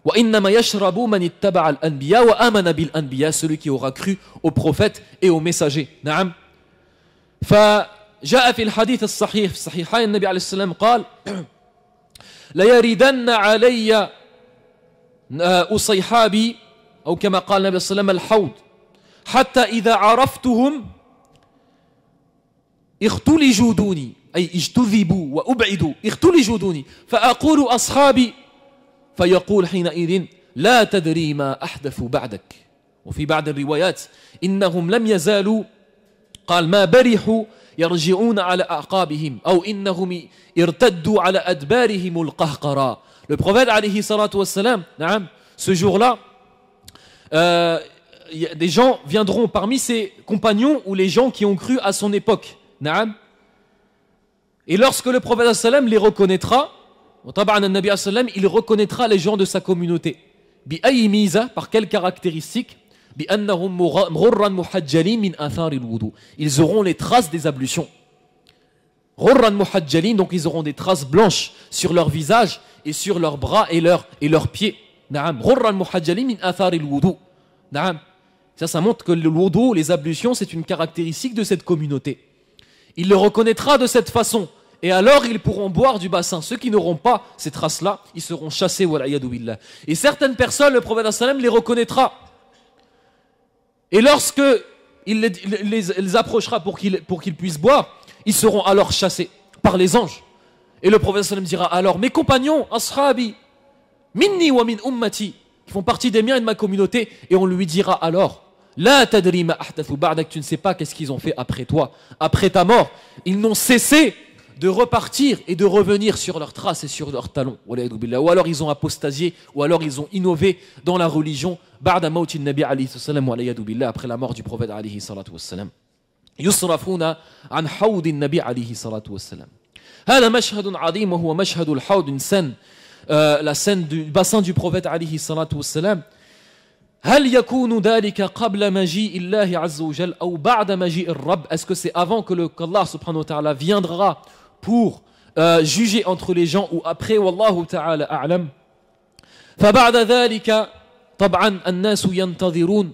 وإنما يشرب من اتبع الأنبياء وآمن بالأنبياء celui qui aura cru au prophète et au messager نعم فجاء في الحديث الصحيح في صحيحين النبي عليه السلام قال ليردن علي آه، أصيحابي أو كما قال النبي عليه السلام الحوض حتى إذا عرفتهم اختلجوا دوني أي اجتذبوا وأبعدوا اختلجوا دوني فأقول أصحابي فيقول حينئذ لا تدري ما أحدث بعدك وفي بعض الروايات إنهم لم يزالوا قال ما برحوا يرجعون على أعقابهم أو إنهم ارتدوا على أدبارهم القهقراء لبقفاد عليه الصلاة والسلام نعم naam, لا euh, des gens viendront parmi ses compagnons ou les gens qui ont cru à son époque. Naam, نعم. Et lorsque le prophète sallam les reconnaîtra, il reconnaîtra les gens de sa communauté. Par quelle caractéristique Ils auront les traces des ablutions. Donc ils auront des traces blanches sur leur visage et sur leurs bras et leurs, et leurs pieds. Ça, ça montre que le wudu, les ablutions, c'est une caractéristique de cette communauté. Il le reconnaîtra de cette façon. Et alors ils pourront boire du bassin. Ceux qui n'auront pas ces traces-là, ils seront chassés. Et certaines personnes, le prophète les reconnaîtra. Et lorsque il les, approchera pour qu'ils puissent boire, ils seront alors chassés par les anges. Et le prophète dira alors, mes compagnons, ashabi, minni wa min ummati, qui font partie des miens et de ma communauté, et on lui dira alors, la tadrima ahdathu ba'dak, tu ne sais pas qu'est-ce qu'ils ont fait après toi, après ta mort. Ils n'ont cessé de repartir et de revenir sur leurs traces et sur leurs talons. Ou alors ils ont apostasié, ou alors ils ont innové dans la religion. Nabi après la mort du prophète alayhi salatu wassalam. an hawdin nabi alihi salatu wa Hala هذا مشهد wa une scène euh, la scène du bassin du prophète alayhi salatu wassalam Hail y-est-ce que c'est avant que le Allah subhanahu wa taala viendra pour euh, juger entre les gens ou après? wallahu taala a'lam. F'abed Taban dalika tab'ann al-nass yintazirun.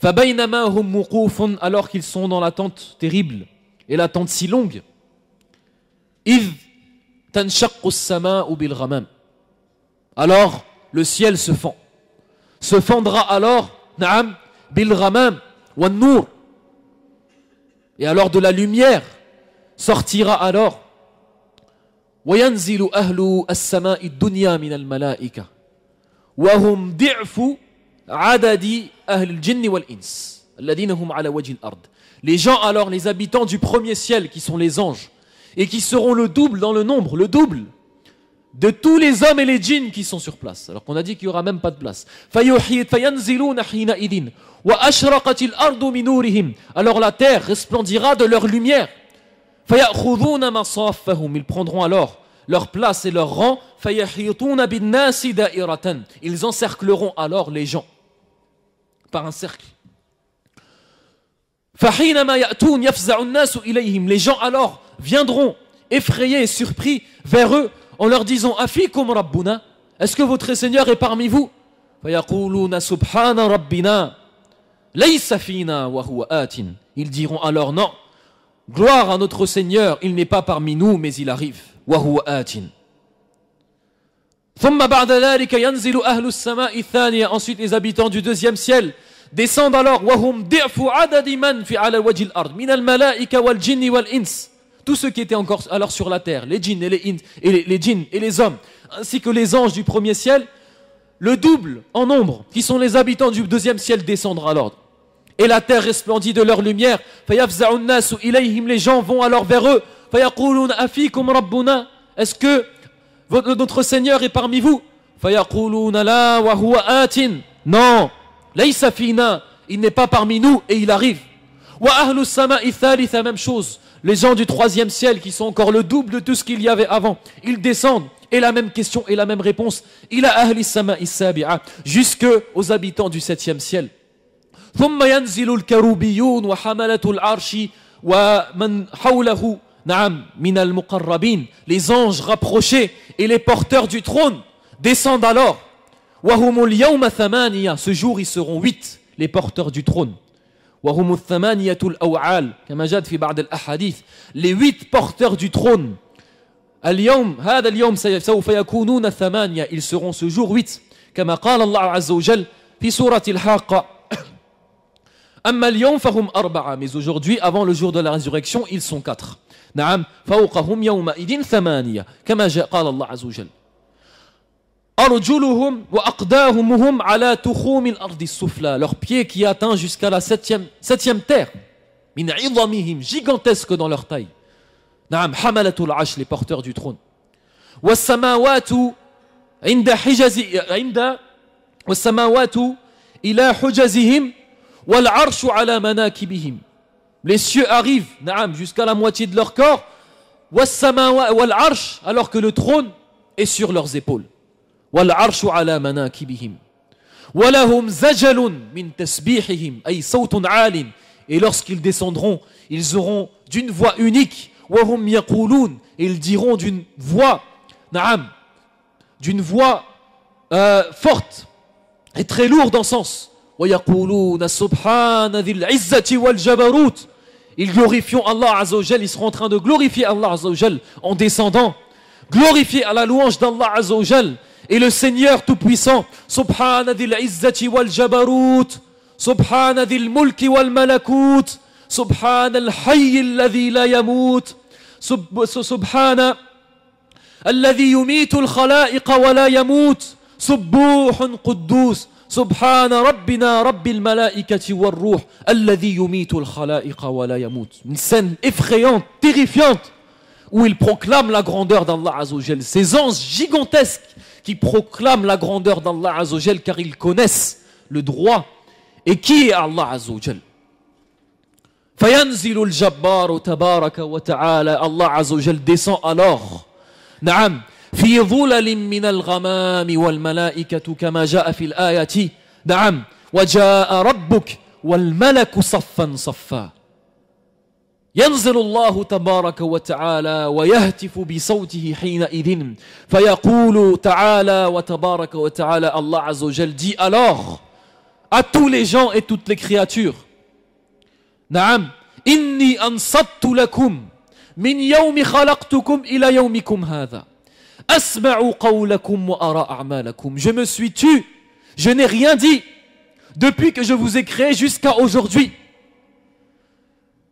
F'abaynamanhumuqofun. Alors qu'ils sont dans l'attente terrible et l'attente si longue, if tanshaq al Alors le ciel se fend se fendra alors, naam, bil ramam, wa Et alors de la lumière sortira alors. وينزل أهل السماء الدنيا من الملائكة وهم ضعف عدد أهل ins والإنس hum هم على al الأرض Les gens alors, les habitants du premier ciel qui sont les anges et qui seront le double dans le nombre, le double de tous les hommes et les djinns qui sont sur place. Alors qu'on a dit qu'il n'y aura même pas de place. Alors la terre resplendira de leur lumière. Ils prendront alors leur place et leur rang. Ils encercleront alors les gens par un cercle. Les gens alors viendront effrayés et surpris vers eux en leur disant, Afi comme est-ce que votre Seigneur est parmi vous? na Ils diront, alors non. Gloire à notre Seigneur, il n'est pas parmi nous, mais il arrive. Thumma Ensuite, les habitants du deuxième ciel descendent alors. Wahum dafu adadiman fi ala wajil ardh. Min al wal wal-ins tous ceux qui étaient encore alors sur la terre, les djinns et les, et les, djinns et les hommes, ainsi que les anges du premier ciel, le double en nombre, qui sont les habitants du deuxième ciel, descendra l'ordre. Et la terre resplendit de leur lumière. Les gens vont alors vers eux. Est-ce que notre Seigneur est parmi vous Non, il n'est pas parmi nous et il arrive. Même chose les gens du troisième ciel qui sont encore le double de tout ce qu'il y avait avant, ils descendent et la même question et la même réponse. Il a sama jusque aux habitants du septième ciel. les anges rapprochés et les porteurs du trône descendent alors ce jour ils seront huit les porteurs du trône وهم الثمانية الأوعال كما جاء في بعض الأحاديث لويت huit porteurs ترون اليوم هذا اليوم سوف يكونون ثمانية ils seront ce jour huit كما قال الله عز وجل في سورة الحاقة أما اليوم فهم أربعة mais aujourd'hui avant le jour de la résurrection ils sont quatre نعم فوقهم يومئذ ثمانية كما جاء قال الله عز وجل Leurs pieds qui atteint jusqu'à la septième, septième terre. Gigantesque dans leur taille. Naam, hamalatul ash, les porteurs du trône. samawatu inda hijazi, inda, wassamawatu, ila hujazihim, wal arshu ala manakibihim. Les cieux arrivent, naam, jusqu'à la moitié de leur corps. wa Wassamawa, wal arsh, alors que le trône est sur leurs épaules. والعرش على مناكبهم ولهم زجل من تسبيحهم أي صوت عال et lorsqu'ils descendront ils auront d'une voix unique وهم يقولون et ils diront d'une voix نعم d'une voix euh, forte et très lourde en sens ويقولون سبحان ذي العزة والجبروت Ils glorifient Allah Azzawajal, ils seront en train de glorifier Allah Azzawajal en descendant. Glorifier à la louange d'Allah Azzawajal. Et le Seigneur Tout-Puissant, Subhana dil izzati wal jabarut, Subhana dil mulki wal malakut, Subhana al hayy alladhi la yamut, Subhana الذي يميت الخلائق ولا يموت سبوح قدوس سبحان ربنا رب الملائكة والروح الذي يميت الخلائق ولا يموت une scène effrayante terrifiante où il proclame la grandeur d'Allah Azzawajal. ses anges gigantesques qui proclame la grandeur d'Allah Azoujal car ils connaissent le droit et qui est Allah Azoujal. Fainzil al-Jabar tabaraka wa ta'ala Allah Azoujal descend alors. Na'am, fi dhilalin min al-ghamami wal mala'ikatu kama ja'a fi al-ayat. Na'am, wa ja'a rabbuk wal malaku saffan saffa. ينزل الله تبارك وتعالى ويهتف بصوته حينئذ فيقول تعالى وتبارك وتعالى الله عز وجل دي alors à tous les gens et toutes les créatures نعم إني أنصت لكم من يوم خلقتكم إلى يومكم هذا أسمع قولكم وأرى أعمالكم je me suis tu je n'ai rien dit depuis que je vous ai créé jusqu'à aujourd'hui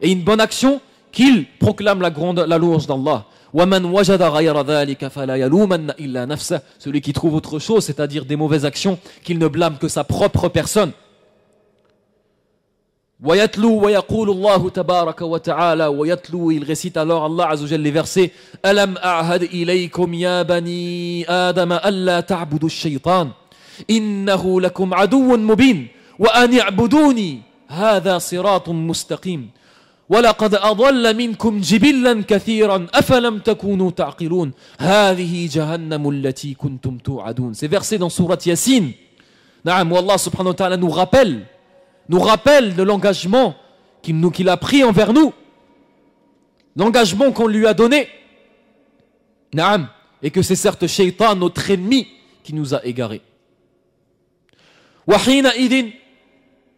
et une bonne action qu'il proclame la grande la louange d'Allah. Celui qui trouve autre chose, c'est-à-dire des mauvaises actions, qu'il ne blâme que sa propre personne. Wa wa wa Wa Il récite alors Allah Azzawajal les versets Alam a'had ilaykum ya bani Adam alla ta'budu shaytan innahu lakum aduwwun mubin wa an ya'buduni »« hadha siratun mustaqim ولقد أضل منكم جبلا كثيرا أفلم تكونوا تعقلون هذه جهنم التي كنتم توعدون C'est versé dans Surat Yasin. Naam, où Allah subhanahu wa ta'ala nous rappelle, nous rappelle de l'engagement qu'il qu'il a pris envers nous. L'engagement qu'on lui a donné. Naam, et que c'est certes Shaitan, notre ennemi, qui nous a égarés. وحينئذ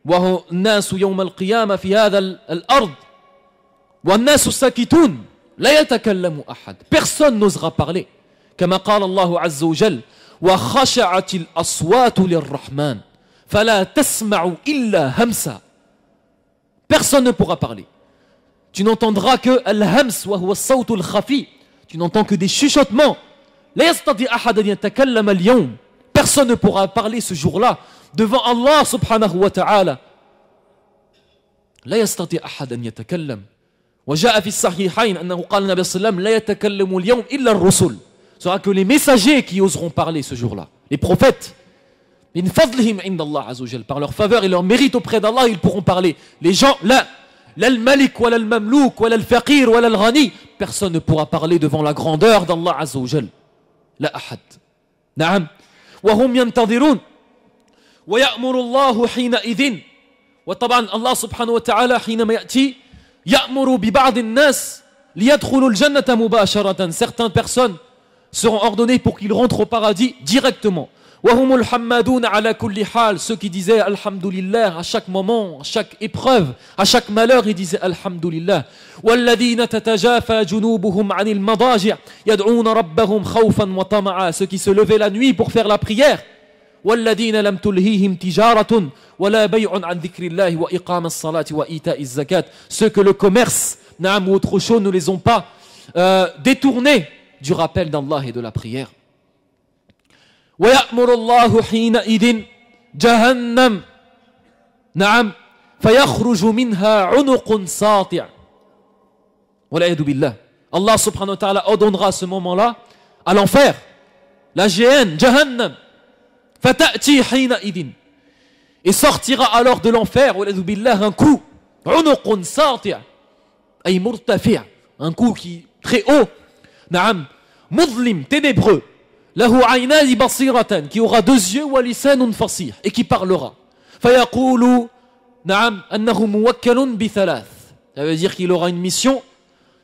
وهو الناس يوم القيامة في هذا الأرض لا يتكلم أحد personne n'osera parler كما قال الله عز وجل وخشعت الأصوات للرحمن فلا تسمع إلا همسا personne ne pourra parler tu n'entendras que الهمس وهو الصوت الخفي tu n'entends que des chuchotements لا يستطيع أحد أن يتكلم اليوم personne ne pourra parler ce jour-là devant Allah subhanahu wa ta'ala لا يستطيع أحد أن يتكلم وجاء في الصحيحين انه قال النبي صلى الله عليه وسلم لا يتكلم اليوم الا الرسل سواء كو لي ميساجي كي يوزرون بارلي سو جور لا لي بروفيت من فضلهم عند الله عز وجل par leur faveur et leur mérite auprès d'Allah ils pourront parler les gens لا لا الملك ولا المملوك ولا الفقير ولا الغني personne ne pourra parler devant la grandeur d'Allah عز وجل لا احد نعم وهم ينتظرون ويأمر الله حينئذ وطبعا الله سبحانه وتعالى حينما يأتي Certaines personnes seront ordonnées pour qu'ils rentrent au paradis directement. Ceux qui disaient Alhamdulillah à chaque moment, à chaque épreuve, à chaque malheur, ils disaient Alhamdulillah. Ceux qui se levaient la nuit pour faire la prière, والذين لم تلهيهم تجارة ولا بيع عن ذكر الله وإقام الصلاة وإيتاء الزكاة ce que le commerce نعم ou autre chose ne les ont pas euh, détourné du rappel d'Allah et de la prière ويأمر الله حينئذ جهنم نعم فيخرج منها عنق ساطع والعياذ بالله الله سبحانه وتعالى أدنغى ce moment-là à l'enfer la GN جهنم Fatah ti Idin Et sortira alors de l'enfer, au lieu d'oublier là un coup. Un coup qui est très haut. Naam, muslim, ténébreux. l'ahu li bar qui aura deux yeux, walissa, non Et qui parlera. Fayakulou, Naam, annahumu, bi thalath Ça veut dire qu'il aura une mission,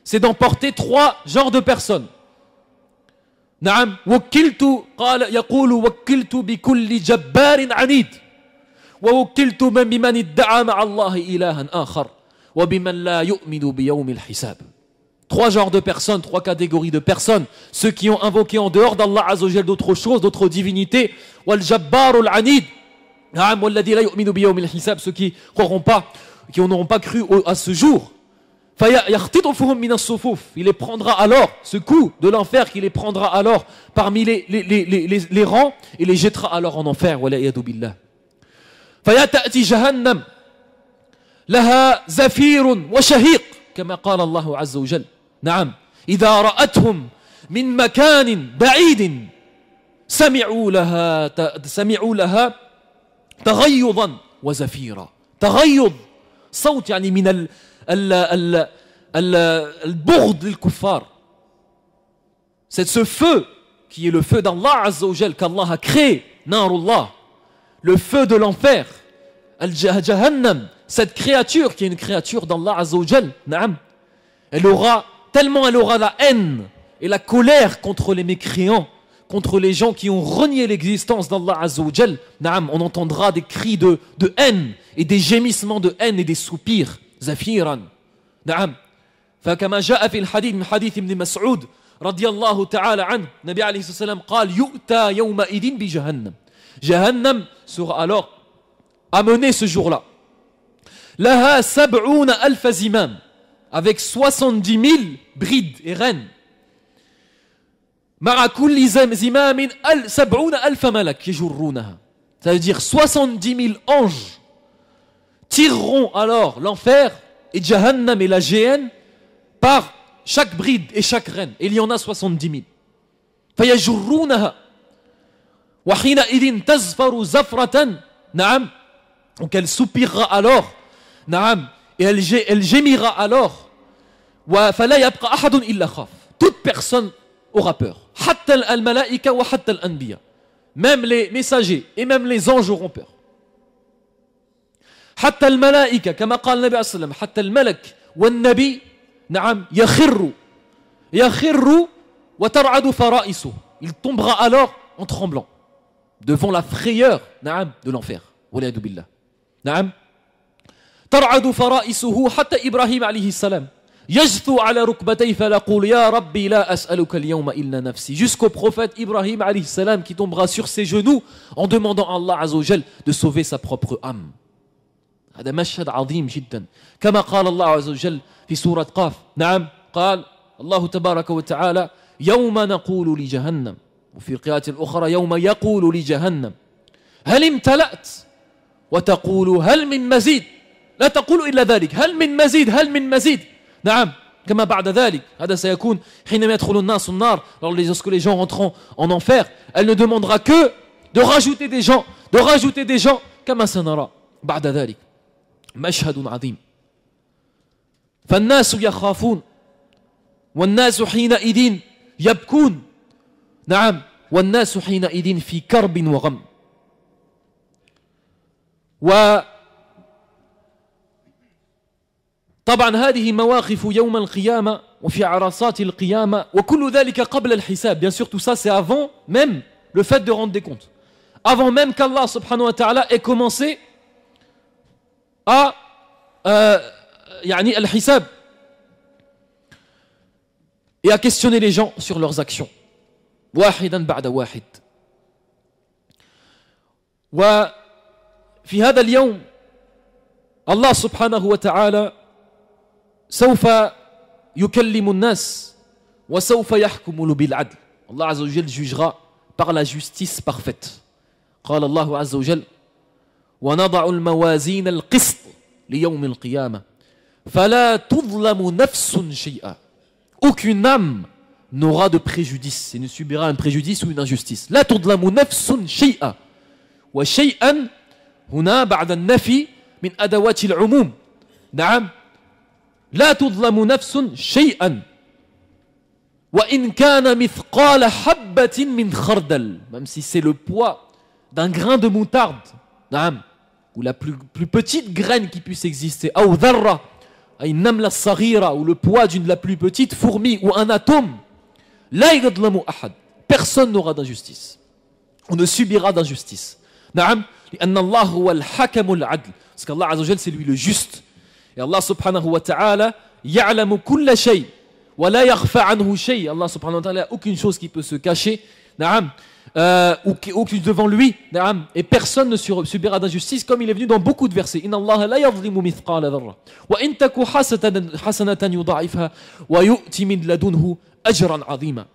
c'est d'emporter trois genres de personnes. نعم وكلت قال يقول وكلت بكل جبار عنيد ووكلت من بمن ادعى مع الله إلها آخر وبمن لا يؤمن بيوم الحساب Trois genres de personnes, trois catégories de personnes. Ceux qui ont invoqué en dehors d'Allah Azzawajal d'autres choses, d'autres divinités. Wal-Jabbar al-Anid. Ceux qui croiront pas, qui n'auront pas cru à ce jour. Il les prendra alors, ce coup de l'enfer qui les prendra alors parmi les, les, les, les, les rangs et les jettera alors en enfer. فيأتي جهنم لها زفير وشهيق كما قال الله عز وجل نعم إذا رأتهم من مكان بعيد سمعوا لها سمعوا لها تغيظا وزفيرا تغيظ صوت يعني من ال c'est ce feu qui est le feu d'Allah Azzawajal qu'Allah a créé Narullah le feu de l'enfer Al-Jahannam cette créature qui est une créature d'Allah Azzawajal Naam elle aura tellement elle aura la haine et la colère contre les mécréants contre les gens qui ont renié l'existence d'Allah Azzawajal Naam on entendra des cris de, de haine et des gémissements de haine et des soupirs زفيرا نعم فكما جاء في الحديث من حديث ابن مسعود رضي الله تعالى عنه النبي عليه الصلاة والسلام قال يؤتى يومئذ بجهنم جهنم سوغ alors amené ce jour-là لها سبعون ألف زمام avec 70 000 brides et reines مع كل زمام سبعون ألف ملك يجرونها ça veut dire 70 000 anges tireront alors l'enfer et Jahannam et la GN par chaque bride et chaque reine. il y en a 70 000. Wahina idin zafratan »« Naam » donc elle soupirera alors Naam » et elle, gémira alors illa toute personne aura peur wa al-anbiya » même les messagers et même les anges auront peur حتى الملائكة كما قال النبي عليه وسلم حتى الملك والنبي نعم يخر يخر وترعد فرائسه il tombera alors en tremblant devant la frayeur نعم de l'enfer والعياذ بالله نعم ترعد فرائسه حتى إبراهيم عليه السلام يجثو على ركبتيه فلقول يا ربي لا أسألك اليوم إلا نفسي jusqu'au prophète Ibrahim عليه السلام qui tombera sur ses genoux en demandant à Allah عز وجل de sauver sa propre âme هذا مشهد عظيم جدا كما قال الله عز وجل في سورة قاف نعم قال الله تبارك وتعالى يوم نقول لجهنم وفي قراءة الأخرى يوم يقول لجهنم هل امتلأت وتقول هل من مزيد لا تقول إلا ذلك هل من مزيد هل من مزيد نعم كما بعد ذلك هذا سيكون حينما يدخل الناس النار lorsque les gens rentreront en enfer elle ne demandera que de rajouter des gens de rajouter des gens كما سنرى بعد ذلك مشهد عظيم فالناس يخافون والناس حينئذ يبكون نعم والناس حينئذ في كرب وغم و طبعا هذه مواقف يوم القيامة وفي عرصات القيامة وكل ذلك قبل الحساب bien sûr tout ça c'est avant même le fait de rendre des comptes avant même qu'Allah subhanahu wa ta'ala ait commencé à euh, al-hisab et à questionner les gens sur leurs actions. واحدا بعد وفي هذا اليوم الله سبحانه وتعالى سوف يكلم الناس وسوف بالعدل. Allah عز وجل jugera par la justice parfaite. قال الله عز وجل ونضع الموازين القسط ليوم القيامة فلا تظلم نفس شيئا aucune âme n'aura de préjudice et ne subira un préjudice ou une injustice لا تظلم نفس شيئا وشيئا هنا بعد النفي من أدوات العموم نعم لا تظلم نفس شيئا وإن كان مثقال حبة من خردل même si c'est le poids d'un grain de moutarde Naam. Ou la plus, petite graine qui puisse exister. Ou dharra. la sarira. Ou le poids d'une la plus petite fourmi. Ou un atome. La yadlamu ahad. Personne n'aura d'injustice. On ne subira d'injustice. Naam. Parce qu'Allah Azzawajal, c'est lui le juste. Et Allah subhanahu wa ta'ala. Ya'lamu kulla shay. Wa la yaghfa anhu shay. Allah subhanahu wa ta'ala. Aucune chose qui peut se cacher. Naam euh, au ou devant lui, et personne ne subira d'injustice comme il est venu dans beaucoup de versets. Inna Allah la yadhlimu mithqala dharra wa in taku hasanatan yudha'ifha wa yu'ti min ladunhu ajran 'azima.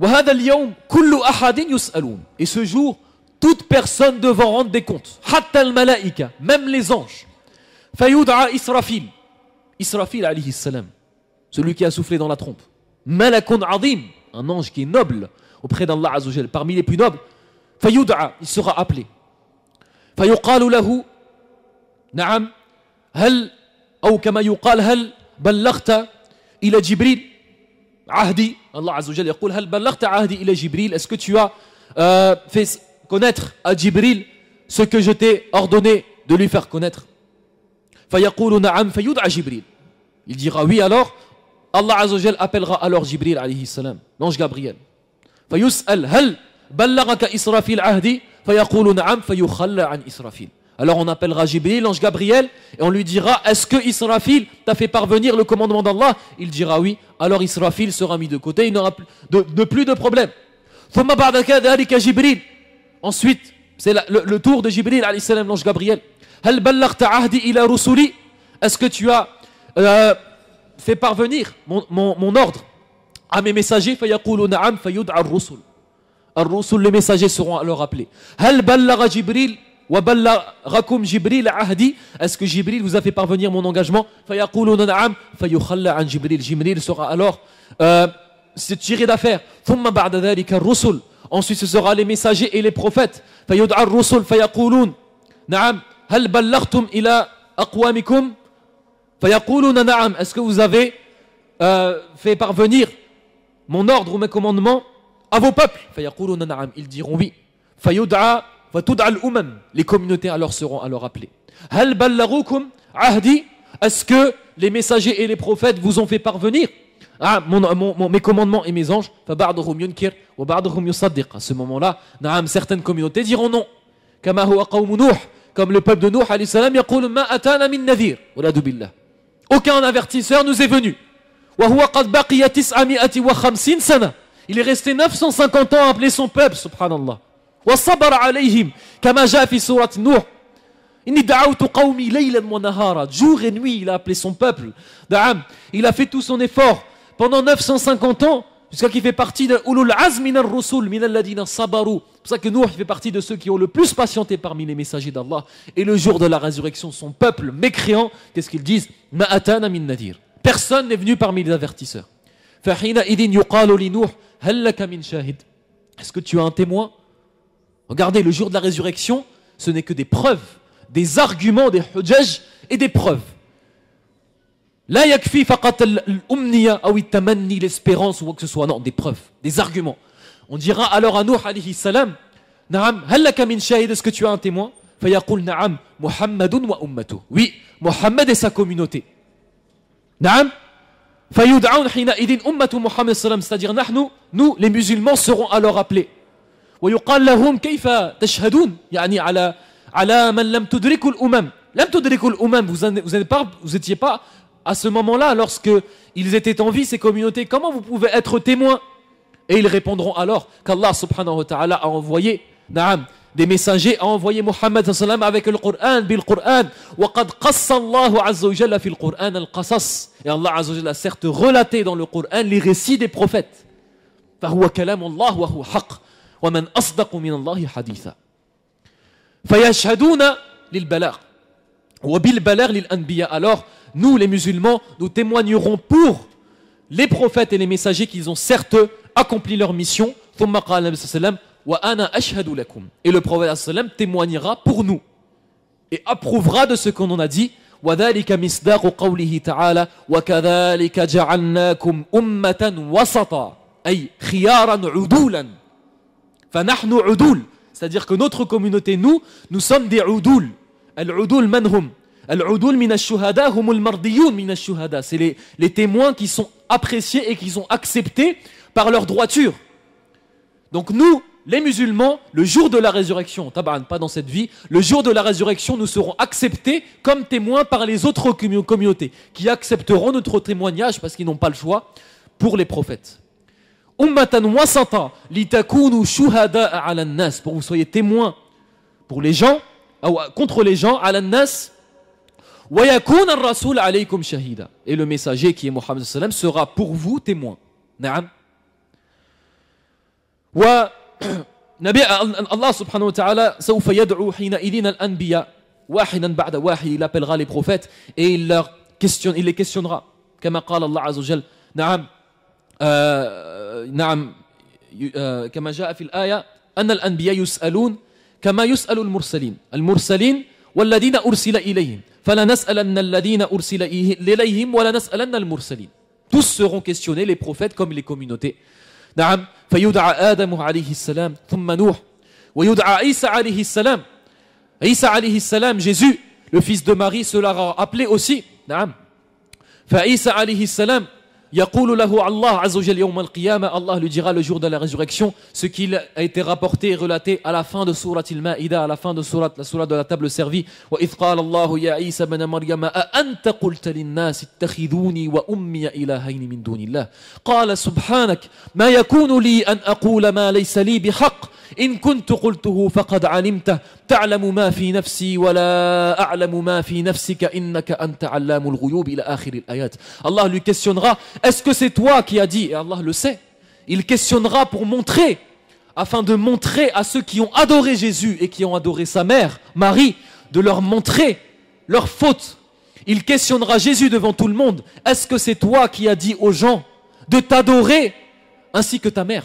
وهذا اليوم كل أحد يسألون et ce jour toute personne devra rendre des comptes al malaika, même les anges فيدعى israfil, israfil عليه salam, celui qui a soufflé dans la trompe ملك عظيم un ange qui est noble auprès d'Allah Jal, parmi les plus nobles, yud'a, il sera appelé. lahu, له Naam. ou أو كما يقال hal, بلغت Jibril, Jibril, Allah Allah عز Jal, يقول هل بلغت ahdi ila Jibril, est-ce que tu as euh, fait connaître à Jibril ce que je t'ai ordonné de lui faire connaître na'am, fa yud'a Jibril, il dira oui alors Allah عز Jal appellera alors Jibril alayhi salam l'ange Gabriel alors on appellera Jibril, l'ange Gabriel, et on lui dira Est-ce que Israfil t'a fait parvenir le commandement d'Allah Il dira oui. Alors Israfil sera mis de côté, il n'aura de, plus de problème. Ensuite, c'est le, tour de Jibril, l'ange Gabriel. Est-ce que tu as euh, fait parvenir mon ordre à mes messagers فيقول نعم فيدعى الرسل الرسل les messagers seront alors appelés هل بلغ جبريل وبلغكم جبريل عهدي est-ce que Jibril vous a fait parvenir mon engagement فيقولون نعم فيخلى عن جبريل جبريل sera alors euh, se tirer d'affaire ثم بعد ذلك الرسل ensuite ce sera les messagers et les prophètes فيدعى الرسل فيقولون نعم هل بلغتم إلى أقوامكم فيقولون نعم est-ce que vous avez euh, fait parvenir mon ordre ou mes commandements à vos peuples Ils diront oui. Les communautés alors seront alors appelées. Ahdi, est-ce que les messagers et les prophètes vous ont fait parvenir ah, mon, mes commandements et mes anges À ce moment-là, certaines communautés diront non. Comme le peuple de aucun avertisseur nous est venu. Il est resté 950 ans à appeler son peuple, subhanallah. jour et nuit il a appelé son peuple il a fait tout son effort pendant 950 ans jusqu'à qu'il fait partie de ulul fait partie de ceux qui ont le plus patienté parmi les messagers d'Allah et le jour de la résurrection son peuple mécréant qu'est-ce qu'ils disent nadir Personne n'est venu parmi les avertisseurs. Est-ce que tu as un témoin Regardez, le jour de la résurrection, ce n'est que des preuves, des arguments, des hujaj et des preuves. La yakfi l'espérance ou quoi que ce soit. Non, des preuves, des arguments. On dira alors à nous, alayhi salam, Naam, min shahid, est-ce que tu as un témoin naam, Muhammadun wa Oui, Mohammed et sa communauté c'est-à-dire nous les musulmans serons alors appelés vous n'étiez pas à ce moment-là lorsque ils étaient en vie ces communautés comment vous pouvez être témoins et ils répondront alors qu'Allah subhanahu wa ta'ala a envoyé des messagers a envoyé Mohammed avec le Coran, bil Qur'an. Et Allah a certes relaté dans le Qur'an les récits des prophètes. Alors, nous les musulmans, nous témoignerons pour les prophètes et les messagers qu'ils ont certes accompli leur mission. Et le prophète témoignera pour nous et approuvera de ce qu'on en a dit. c'est-à-dire que notre communauté nous nous sommes des عدول hum? c'est les, les témoins qui sont appréciés et qui sont acceptés par leur droiture donc nous les musulmans, le jour de la résurrection, pas dans cette vie, le jour de la résurrection, nous serons acceptés comme témoins par les autres communautés qui accepteront notre témoignage parce qu'ils n'ont pas le choix pour les prophètes. Ummatan wasata litakunu shuhada pour vous soyez témoins pour les gens ah contre les gens al nas wa ar-rasul alaykum shahida et le messager qui est Mohammed sera pour vous témoin. Wa نبي الله سبحانه وتعالى سوف يدعو حينئذ الأنبياء واحدا بعد واحد الى appellera لي بروفيت et il, leur questionne, كما قال الله عز وجل نعم آه نعم آه كما جاء في الآية أن الأنبياء يسألون كما يسأل المرسلين المرسلين والذين أرسل إليهم فلا نسألن الذين أرسل إليهم ولا نسألن المرسلين tous seront questionnés les prophètes comme les communautés نعم فيدعى آدم عليه السلام ثم نوح ويدعى عيسى عليه السلام عيسى عليه السلام جيزو le fils de Marie cela a appelé aussi نعم فعيسى عليه السلام يقول له الله عز وجل يوم القيامة الله لو dira لو جور دو لا résurrection سو كيل ايتي رابورتي rapporté ا relaté à la سورة المائدة ا la fin de سورة la سورة دو لا table سيرفي وإذ قال الله يا عيسى بن مريم أأنت قلت للناس اتخذوني وأمي إلهين من دون الله قال سبحانك ما يكون لي أن أقول ما ليس لي بحق Allah lui questionnera Est-ce que c'est toi qui as dit Et Allah le sait. Il questionnera pour montrer, afin de montrer à ceux qui ont adoré Jésus et qui ont adoré sa mère, Marie, de leur montrer leur faute. Il questionnera Jésus devant tout le monde. Est-ce que c'est toi qui as dit aux gens de t'adorer ainsi que ta mère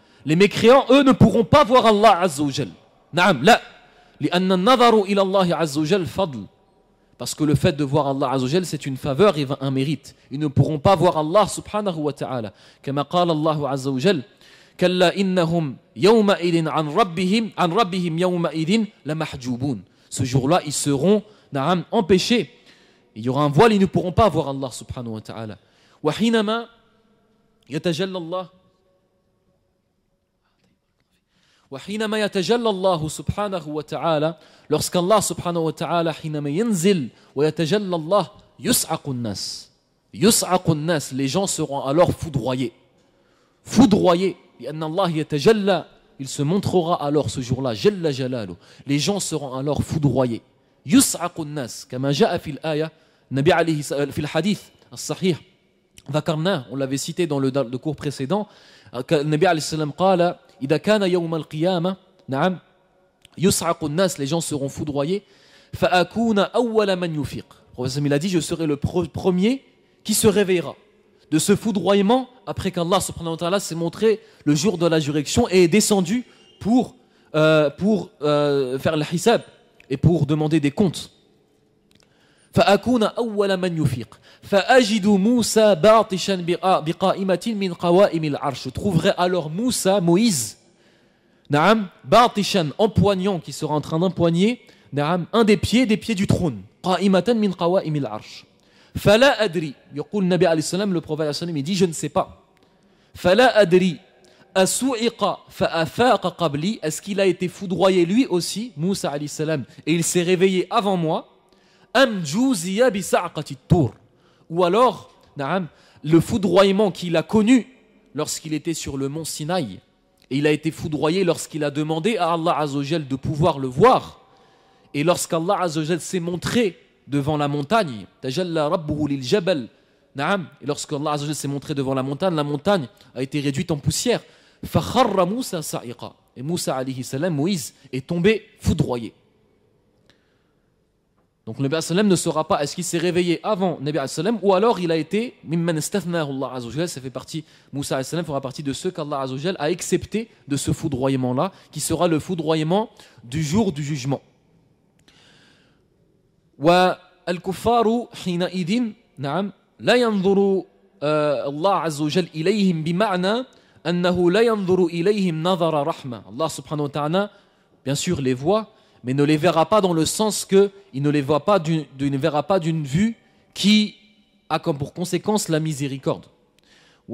Les mécréants, eux, ne pourront pas voir Allah Azzawajal. Naam, là. Parce que le fait de voir Allah Azzawajal, c'est une faveur et un mérite. Ils ne pourront pas voir Allah subhanahu wa ta'ala. كما قال kalla innahum وجل كلا an يومئذ an rabbihim عن idin la لمحجوبون Ce jour-là, ils seront naam, empêchés. Il y aura un voile, ils ne pourront pas voir Allah subhanahu wa ta'ala. وحينما يتجلى الله وحينما يتجلى الله سبحانه وتعالى الله سبحانه وتعالى حينما ينزل ويتجلى الله يسعق الناس يسعق الناس les gens seront alors foudroyés foudroyés لأن الله يتجلى il se montrera alors ce jour-là جل جلاله les gens seront alors foudroyés يسعق الناس كما جاء في الآية نبي عليه في الحديث الصحيح ذكرناه on l'avait cité dans le, le cours précédent النبي عليه السلام قال les gens seront foudroyés il a dit je serai le premier qui se réveillera de ce foudroyement après qu'Allah subhanahu wa ta'ala s'est montré le jour de la juridiction et est descendu pour, euh, euh, faire le hisab et pour demander des comptes فأكون أول من يفيق فأجد موسى باطشا بقائمة من قوائم العرش je trouverai alors Moussa Moïse نعم باطشا empoignant qui sera en train d'empoigner نعم un des pieds des pieds du trône قائمة من قوائم العرش فلا أدري يقول النبي عليه السلام le prophète عليه السلام il dit je ne sais pas فلا أدري est-ce qu'il a été foudroyé lui aussi, Moussa alayhi salam, et il s'est réveillé avant moi ou alors, le foudroyement qu'il a connu lorsqu'il était sur le mont Sinaï. Et il a été foudroyé lorsqu'il a demandé à Allah Azogel de pouvoir le voir. Et lorsqu'Allah Azogel s'est montré devant la montagne, et lorsqu'Allah s'est montré devant la montagne, la montagne a été réduite en poussière. Et Moussa alayhi salam, Moïse, est tombé foudroyé. Donc le Nabi sallam ne saura pas est-ce qu'il s'est réveillé avant Nabi sallam ou alors il a été mimman Allah azawajal, ça fait partie Moussa sallam fera partie de ceux qu'Allah azawajal a accepté de ce foudroyement là qui sera le foudroyement du jour du jugement. Wa al-kuffaru hina idin na'am la yanzuru euh, Allah azawajal ilayhim bima'na annahu la yanzuru ilayhim nadara rahma. Allah subhanahu wa ta'ala bien sûr les voit mais ne les verra pas dans le sens que il ne les voit pas d'une, ne verra pas d'une vue qui a comme pour conséquence la miséricorde. Et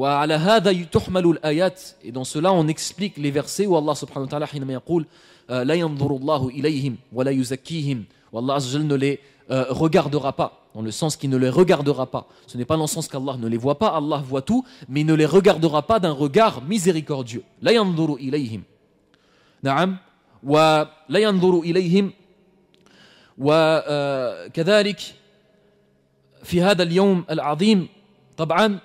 dans cela, on explique les versets où Allah subhanahu wa ta'ala euh, ilayhim wa la Allah ne les euh, regardera pas, dans le sens qu'il ne les regardera pas. Ce n'est pas dans le sens qu'Allah ne les voit pas, Allah voit tout, mais il ne les regardera pas d'un regard miséricordieux. La ولا ينظر إليهم وكذلك آه، في هذا اليوم العظيم طبعا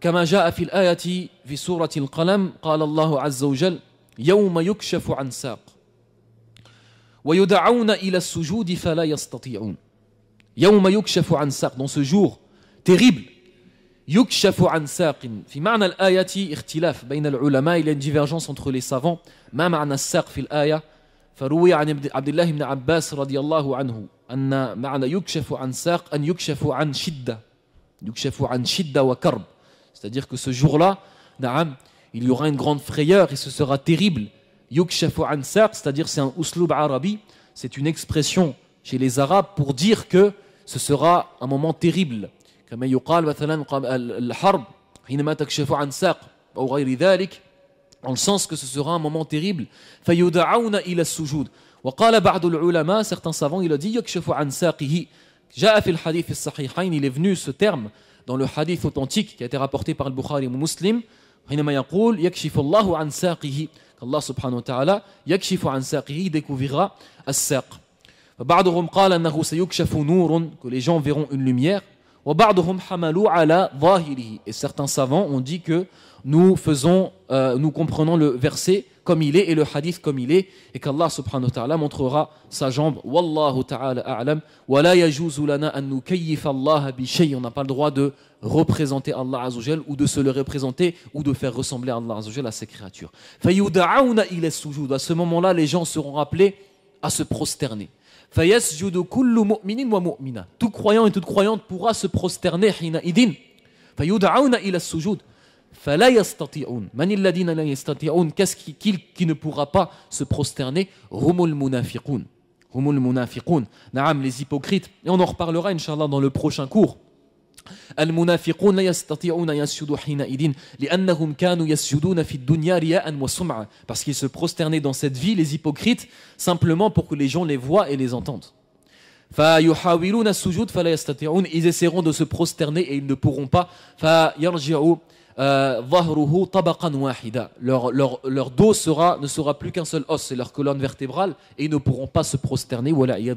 كما جاء في الآية في سورة القلم قال الله عز وجل يوم يكشف عن ساق ويدعون إلى السجود فلا يستطيعون يوم يكشف عن ساق dans ce jour terrible يكشف عن ساق في معنى الآية اختلاف بين العلماء إلى divergence entre les savants ما معنى الساق في الآية فروي عن عبد الله بن عباس رضي الله عنه أن معنى يكشف عن ساق أن يكشف عن شدة يكشف عن شدة وكرب c'est-à-dire que ce jour-là نعم il y aura une grande frayeur et ce sera terrible يكشف عن ساق c'est-à-dire c'est un usloub arabi c'est une expression chez les arabes pour dire que ce sera un moment terrible كما يقال مثلا الحرب حينما تكشف عن ساق أو غير ذلك en le sens que ce sera un moment terrible فيدعون إلى السجود وقال بعض العلماء certains savants il a dit يكشف عن ساقه جاء في الحديث الصحيحين il est venu ce terme dans le hadith authentique qui a été rapporté par حينما يقول يكشف الله عن ساقه الله سبحانه وتعالى يكشف عن ساقه découvrira الساق فبعضهم قال أنه سيكشف نور que les gens verront une lumière Et certains savants ont dit que nous faisons, euh, nous comprenons le verset comme il est et le hadith comme il est et qu'Allah subhanahu wa ta'ala montrera sa jambe wallahu ta'ala a'lam on n'a pas le droit de représenter Allah azawajal ou de se le représenter ou de faire ressembler Allah azawajal à ses créatures à ce moment-là les gens seront appelés à se prosterner Fayez minin wa mina. Tout croyant et toute croyante pourra se prosterner hina il din. Fai yud'aouna ila sujud. Fala Qu'est-ce qui ne pourra pas se prosterner? Romul munafiqun. Romul munafiqun. Naam les hypocrites. Et on en reparlera une dans le prochain cours parce qu'ils se prosternaient dans cette vie les hypocrites simplement pour que les gens les voient et les entendent ils essaieront de se prosterner et ils ne pourront pas euh, leur, dos ne sera plus qu'un seul os c'est leur colonne vertébrale et ils ne pourront pas se prosterner ولا عياذ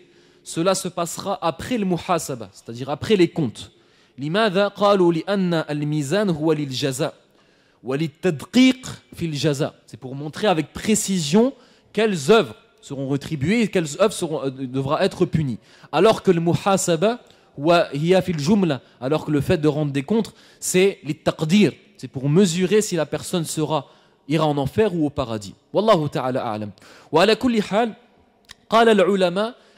cela se passera après le muhasaba, c'est-à-dire après les comptes. c'est pour montrer avec précision quelles œuvres seront retribuées et quelles œuvres euh, devra être punies alors que le muhasaba alors que le fait de rendre des comptes c'est taqdir c'est pour mesurer si la personne sera ira en enfer ou au paradis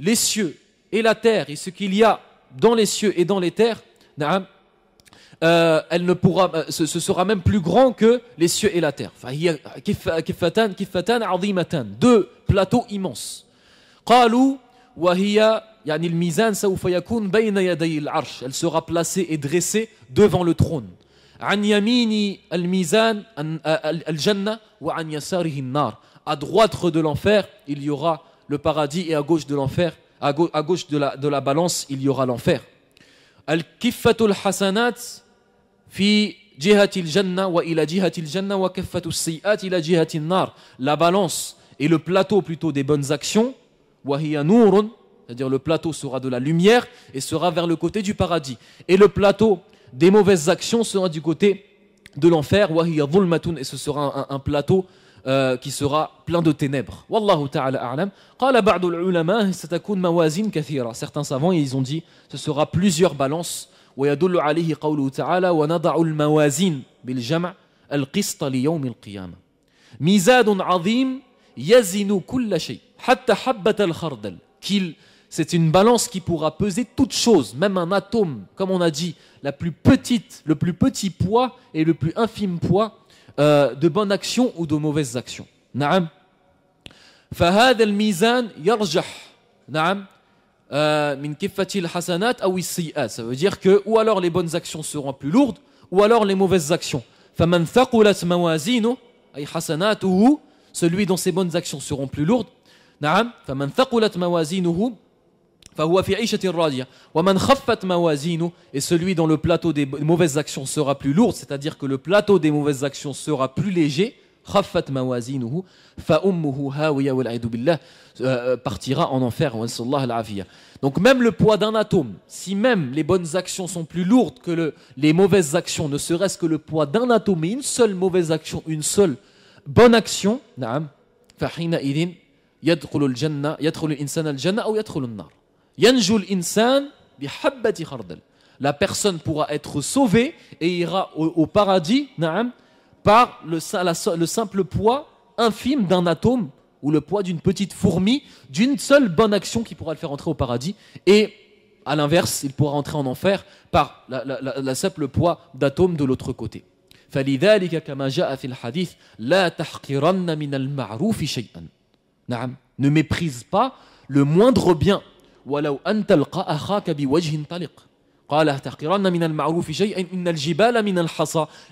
les cieux et la terre et ce qu'il y a dans les cieux et dans les terres, euh, elle ne pourra, euh, ce, sera même plus grand que les cieux et la terre. Deux plateaux immenses. Elle sera placée et dressée devant le trône. Euh, à droite de l'enfer, il y aura le paradis et à gauche de l'enfer, à, gauche de la, balance, il y aura l'enfer. al hasanat fi wa wa La balance et le plateau plutôt des bonnes actions, wa hiya c'est-à-dire le plateau sera de la lumière et sera vers le côté du paradis. Et le plateau des mauvaises actions sera du côté de l'enfer, wa hiya et ce sera un plateau euh, qui sera plein de ténèbres. Wallahu ta'ala a'lam. Qala ba'du al-ulama satakun mawazin kathira. Certains savants ils ont dit ce sera plusieurs balances. Wa yadullu alayhi qawluhu ta'ala wa nad'u al-mawazin bil jam' al-qist li yawm al-qiyamah. Mizadun 'azim yazinu kull shay hatta habbat al-khardal. c'est une balance qui pourra peser toute chose, même un atome, comme on a dit, la plus petite, le plus petit poids et le plus infime poids euh, de bonnes actions ou de mauvaises actions. Naam. فهذا الميزان يرجح نعم من كفة الحسنات أو السيئات ça veut dire que ou alors les bonnes actions seront plus lourdes ou alors les mauvaises actions فمن ثقلت موازينه أي حسناته celui dont ses bonnes actions seront plus lourdes نعم فمن ثقلت موازينه et celui dont le plateau des mauvaises actions sera plus lourd, c'est-à-dire que le plateau des mauvaises actions sera plus léger, euh, euh, partira en enfer. Donc même le poids d'un atome, si même les bonnes actions sont plus lourdes que les mauvaises actions, ne serait-ce que le poids d'un atome et une seule mauvaise action, une seule bonne action, Yanjul insan La personne pourra être sauvée et ira au, paradis, naam, par le, simple poids infime d'un atome ou le poids d'une petite fourmi, d'une seule bonne action qui pourra le faire entrer au paradis. Et à l'inverse, il pourra entrer en enfer par la, simple poids d'atomes de l'autre côté. Ne méprise pas le moindre bien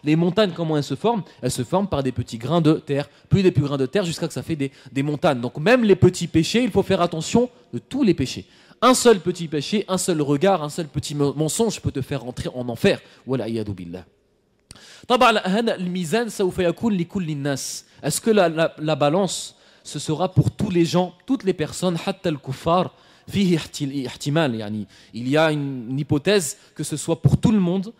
les montagnes comment elles se forment elles se forment par des petits grains de terre plus des petits grains de terre jusqu'à ce que ça fait des, montagnes donc même les petits péchés il faut faire attention de tous les péchés un seul petit péché un seul regard un seul petit mensonge peut te faire rentrer en enfer voilà billah طبعا est-ce que la, balance ce sera pour tous les gens toutes les personnes al kuffar il y a une hypothèse que ce soit pour tout le monde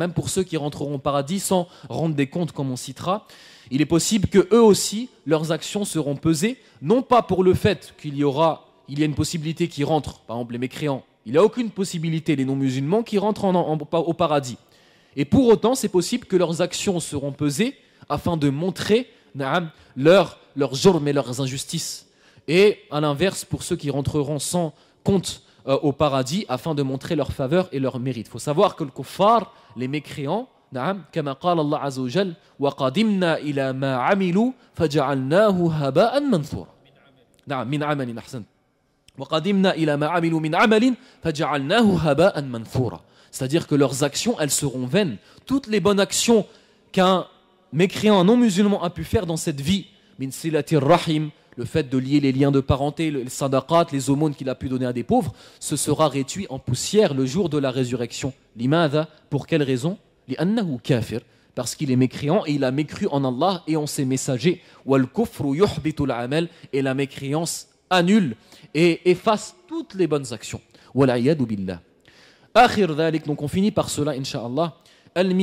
même pour ceux qui rentreront au paradis sans rendre des comptes comme on citera il est possible que eux aussi leurs actions seront pesées non pas pour le fait qu'il y aura il y a une possibilité qu'ils rentrent par exemple les mécréants il n'y a aucune possibilité les non-musulmans qui rentrent au paradis et pour autant c'est possible que leurs actions seront pesées afin de montrer leur, leurs jours et leurs injustices. Et à l'inverse, pour ceux qui rentreront sans compte euh, au paradis afin de montrer leur faveur et leur mérite. Il faut savoir que le kuffar, les mécréants, قال الله c'est-à-dire que leurs actions elles seront vaines toutes les bonnes actions qu'un mécréant non-musulman a pu faire dans cette vie, min rahim, le fait de lier les liens de parenté, les sadaqat, les aumônes qu'il a pu donner à des pauvres, ce sera réduit en poussière le jour de la résurrection. Limada, pour quelle raison parce qu'il est mécréant et il a mécru en Allah et en ses messagers. Wal et la mécréance annule et efface toutes les bonnes actions. billah. donc on finit par cela, inshallah. al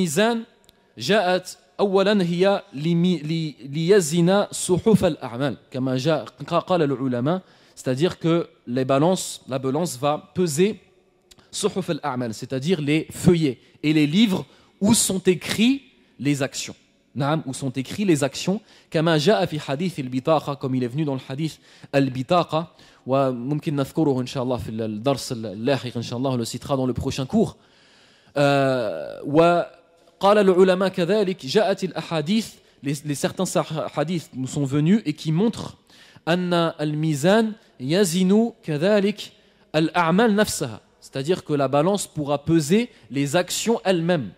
اولا هي ليزن صحف الاعمال كما جاء قال العلماء c'est-à-dire que les balances, la balance va peser صحف الاعمال c'est-à-dire les feuillets et les livres où sont écrits les actions نعم où sont écrits les actions كما جاء في حديث البطاقة comme il est venu dans le hadith البطاقة وممكن نذكره إن شاء الله في الدرس اللاحق إن شاء الله on le citera dans le prochain cours euh, قال العلماء كذلك جاءت الأحاديث les, certains hadiths nous sont venus et qui montrent أن الميزان يزن كذلك الأعمال نفسها c'est-à-dire que la balance pourra peser les actions elles-mêmes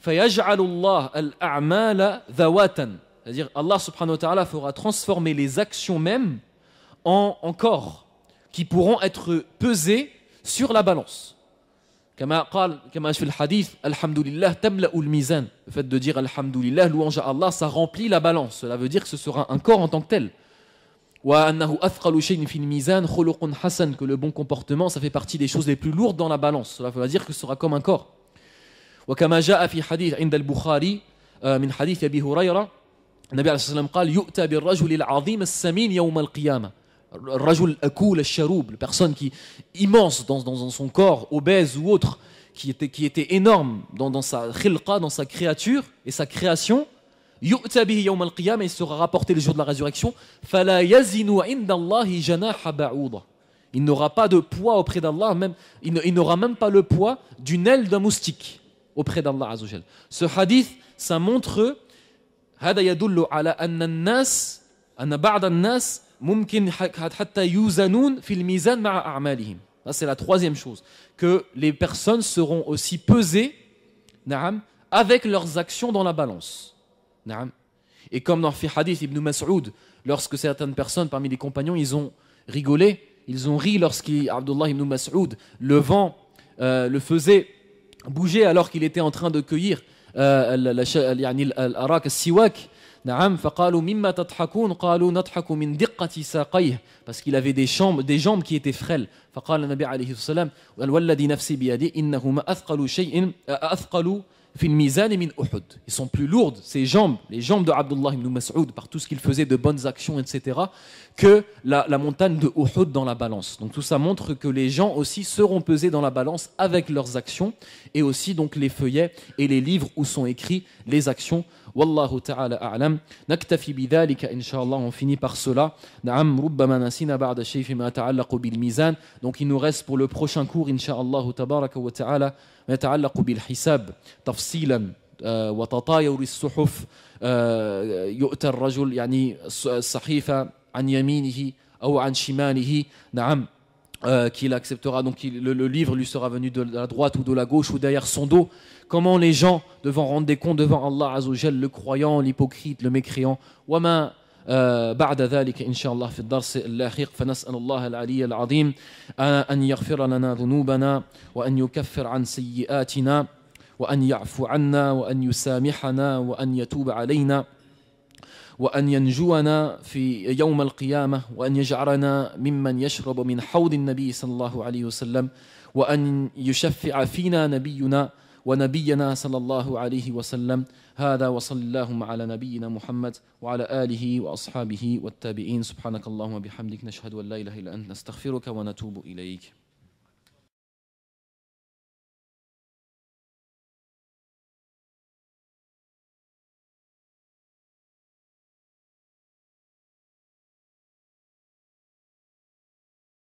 فيجعل الله الأعمال ذواتا c'est-à-dire Allah subhanahu wa ta'ala fera transformer les actions mêmes en, en corps qui pourront être pesés sur la balance كما قال كما في الحديث الحمد لله تملا الميزان le fait de dire alhamdulillah louange à Allah ça remplit la balance cela veut dire que ce sera un corps en tant que tel وأنه أثقل شيء في الميزان خلق حسن que le bon comportement ça fait partie des choses les plus lourdes dans la balance cela veut dire que ce sera comme un corps وكما جاء في حديث عند البخاري من حديث أبي هريرة النبي عليه الصلاة والسلام قال يؤتى بالرجل العظيم السمين يوم القيامة Rajul Akul Sharoub, personne qui immense dans, dans, son corps, obèse ou autre, qui était, qui était énorme dans, sa khilqa, dans sa créature et sa création, il sera rapporté le jour de la résurrection, fala Il n'aura pas de poids auprès d'Allah, même, il n'aura même pas le poids d'une aile d'un moustique auprès d'Allah Ce hadith, ça montre, hada mumkin yuzanun fil mizan C'est la troisième chose, que les personnes seront aussi pesées avec leurs actions dans la balance. Et comme dans le hadith Ibn Mas'ud, lorsque certaines personnes parmi les compagnons, ils ont rigolé, ils ont ri lorsqu'Abdullah Ibn Mas'ud, le vent euh, le faisait bouger alors qu'il était en train de cueillir euh, le siwak, parce qu'il avait des jambes, des jambes qui étaient frêles. Ils sont plus lourdes, ces jambes, les jambes de Abdullah ibn Mas'ud, par tout ce qu'il faisait de bonnes actions, etc., que la, la montagne de Uhud dans la balance. Donc tout ça montre que les gens aussi seront pesés dans la balance avec leurs actions, et aussi donc les feuillets et les livres où sont écrits les actions والله تعالى أعلم نكتفي بذلك إن شاء الله on finit par cela نعم ربما نسينا بعد شيء فيما يتعلق بالميزان donc il nous reste pour le prochain cours إن شاء الله تبارك وتعالى ما يتعلق بالحساب تفصيلا آه، وتطاير الصحف آه، يؤتى الرجل يعني الصحيفة عن يمينه أو عن شماله نعم آه، qu'il acceptera donc le, le livre lui sera venu de la droite ou de la gauche ou derrière son dos Comment les gens devront rendre des comptes devant Allah Azzawajal, le croyant, l'hypocrite, le mécréant وما بعد ذلك إن شاء الله في الدرس اللاحق فنسأل الله العلي العظيم أن يغفر لنا ذنوبنا وأن يكفر عن سيئاتنا وأن يعفو عنا وأن يسامحنا وأن يتوب علينا وأن ينجونا في يوم القيامة وأن يجعلنا ممن يشرب من حوض النبي صلى الله عليه وسلم وأن يشفع فينا نبينا ونبينا صلى الله عليه وسلم هذا وصلى اللهم على نبينا محمد وعلى آله وأصحابه والتابعين سبحانك اللهم وبحمدك نشهد أن لا إله إلا أنت نستغفرك ونتوب إليك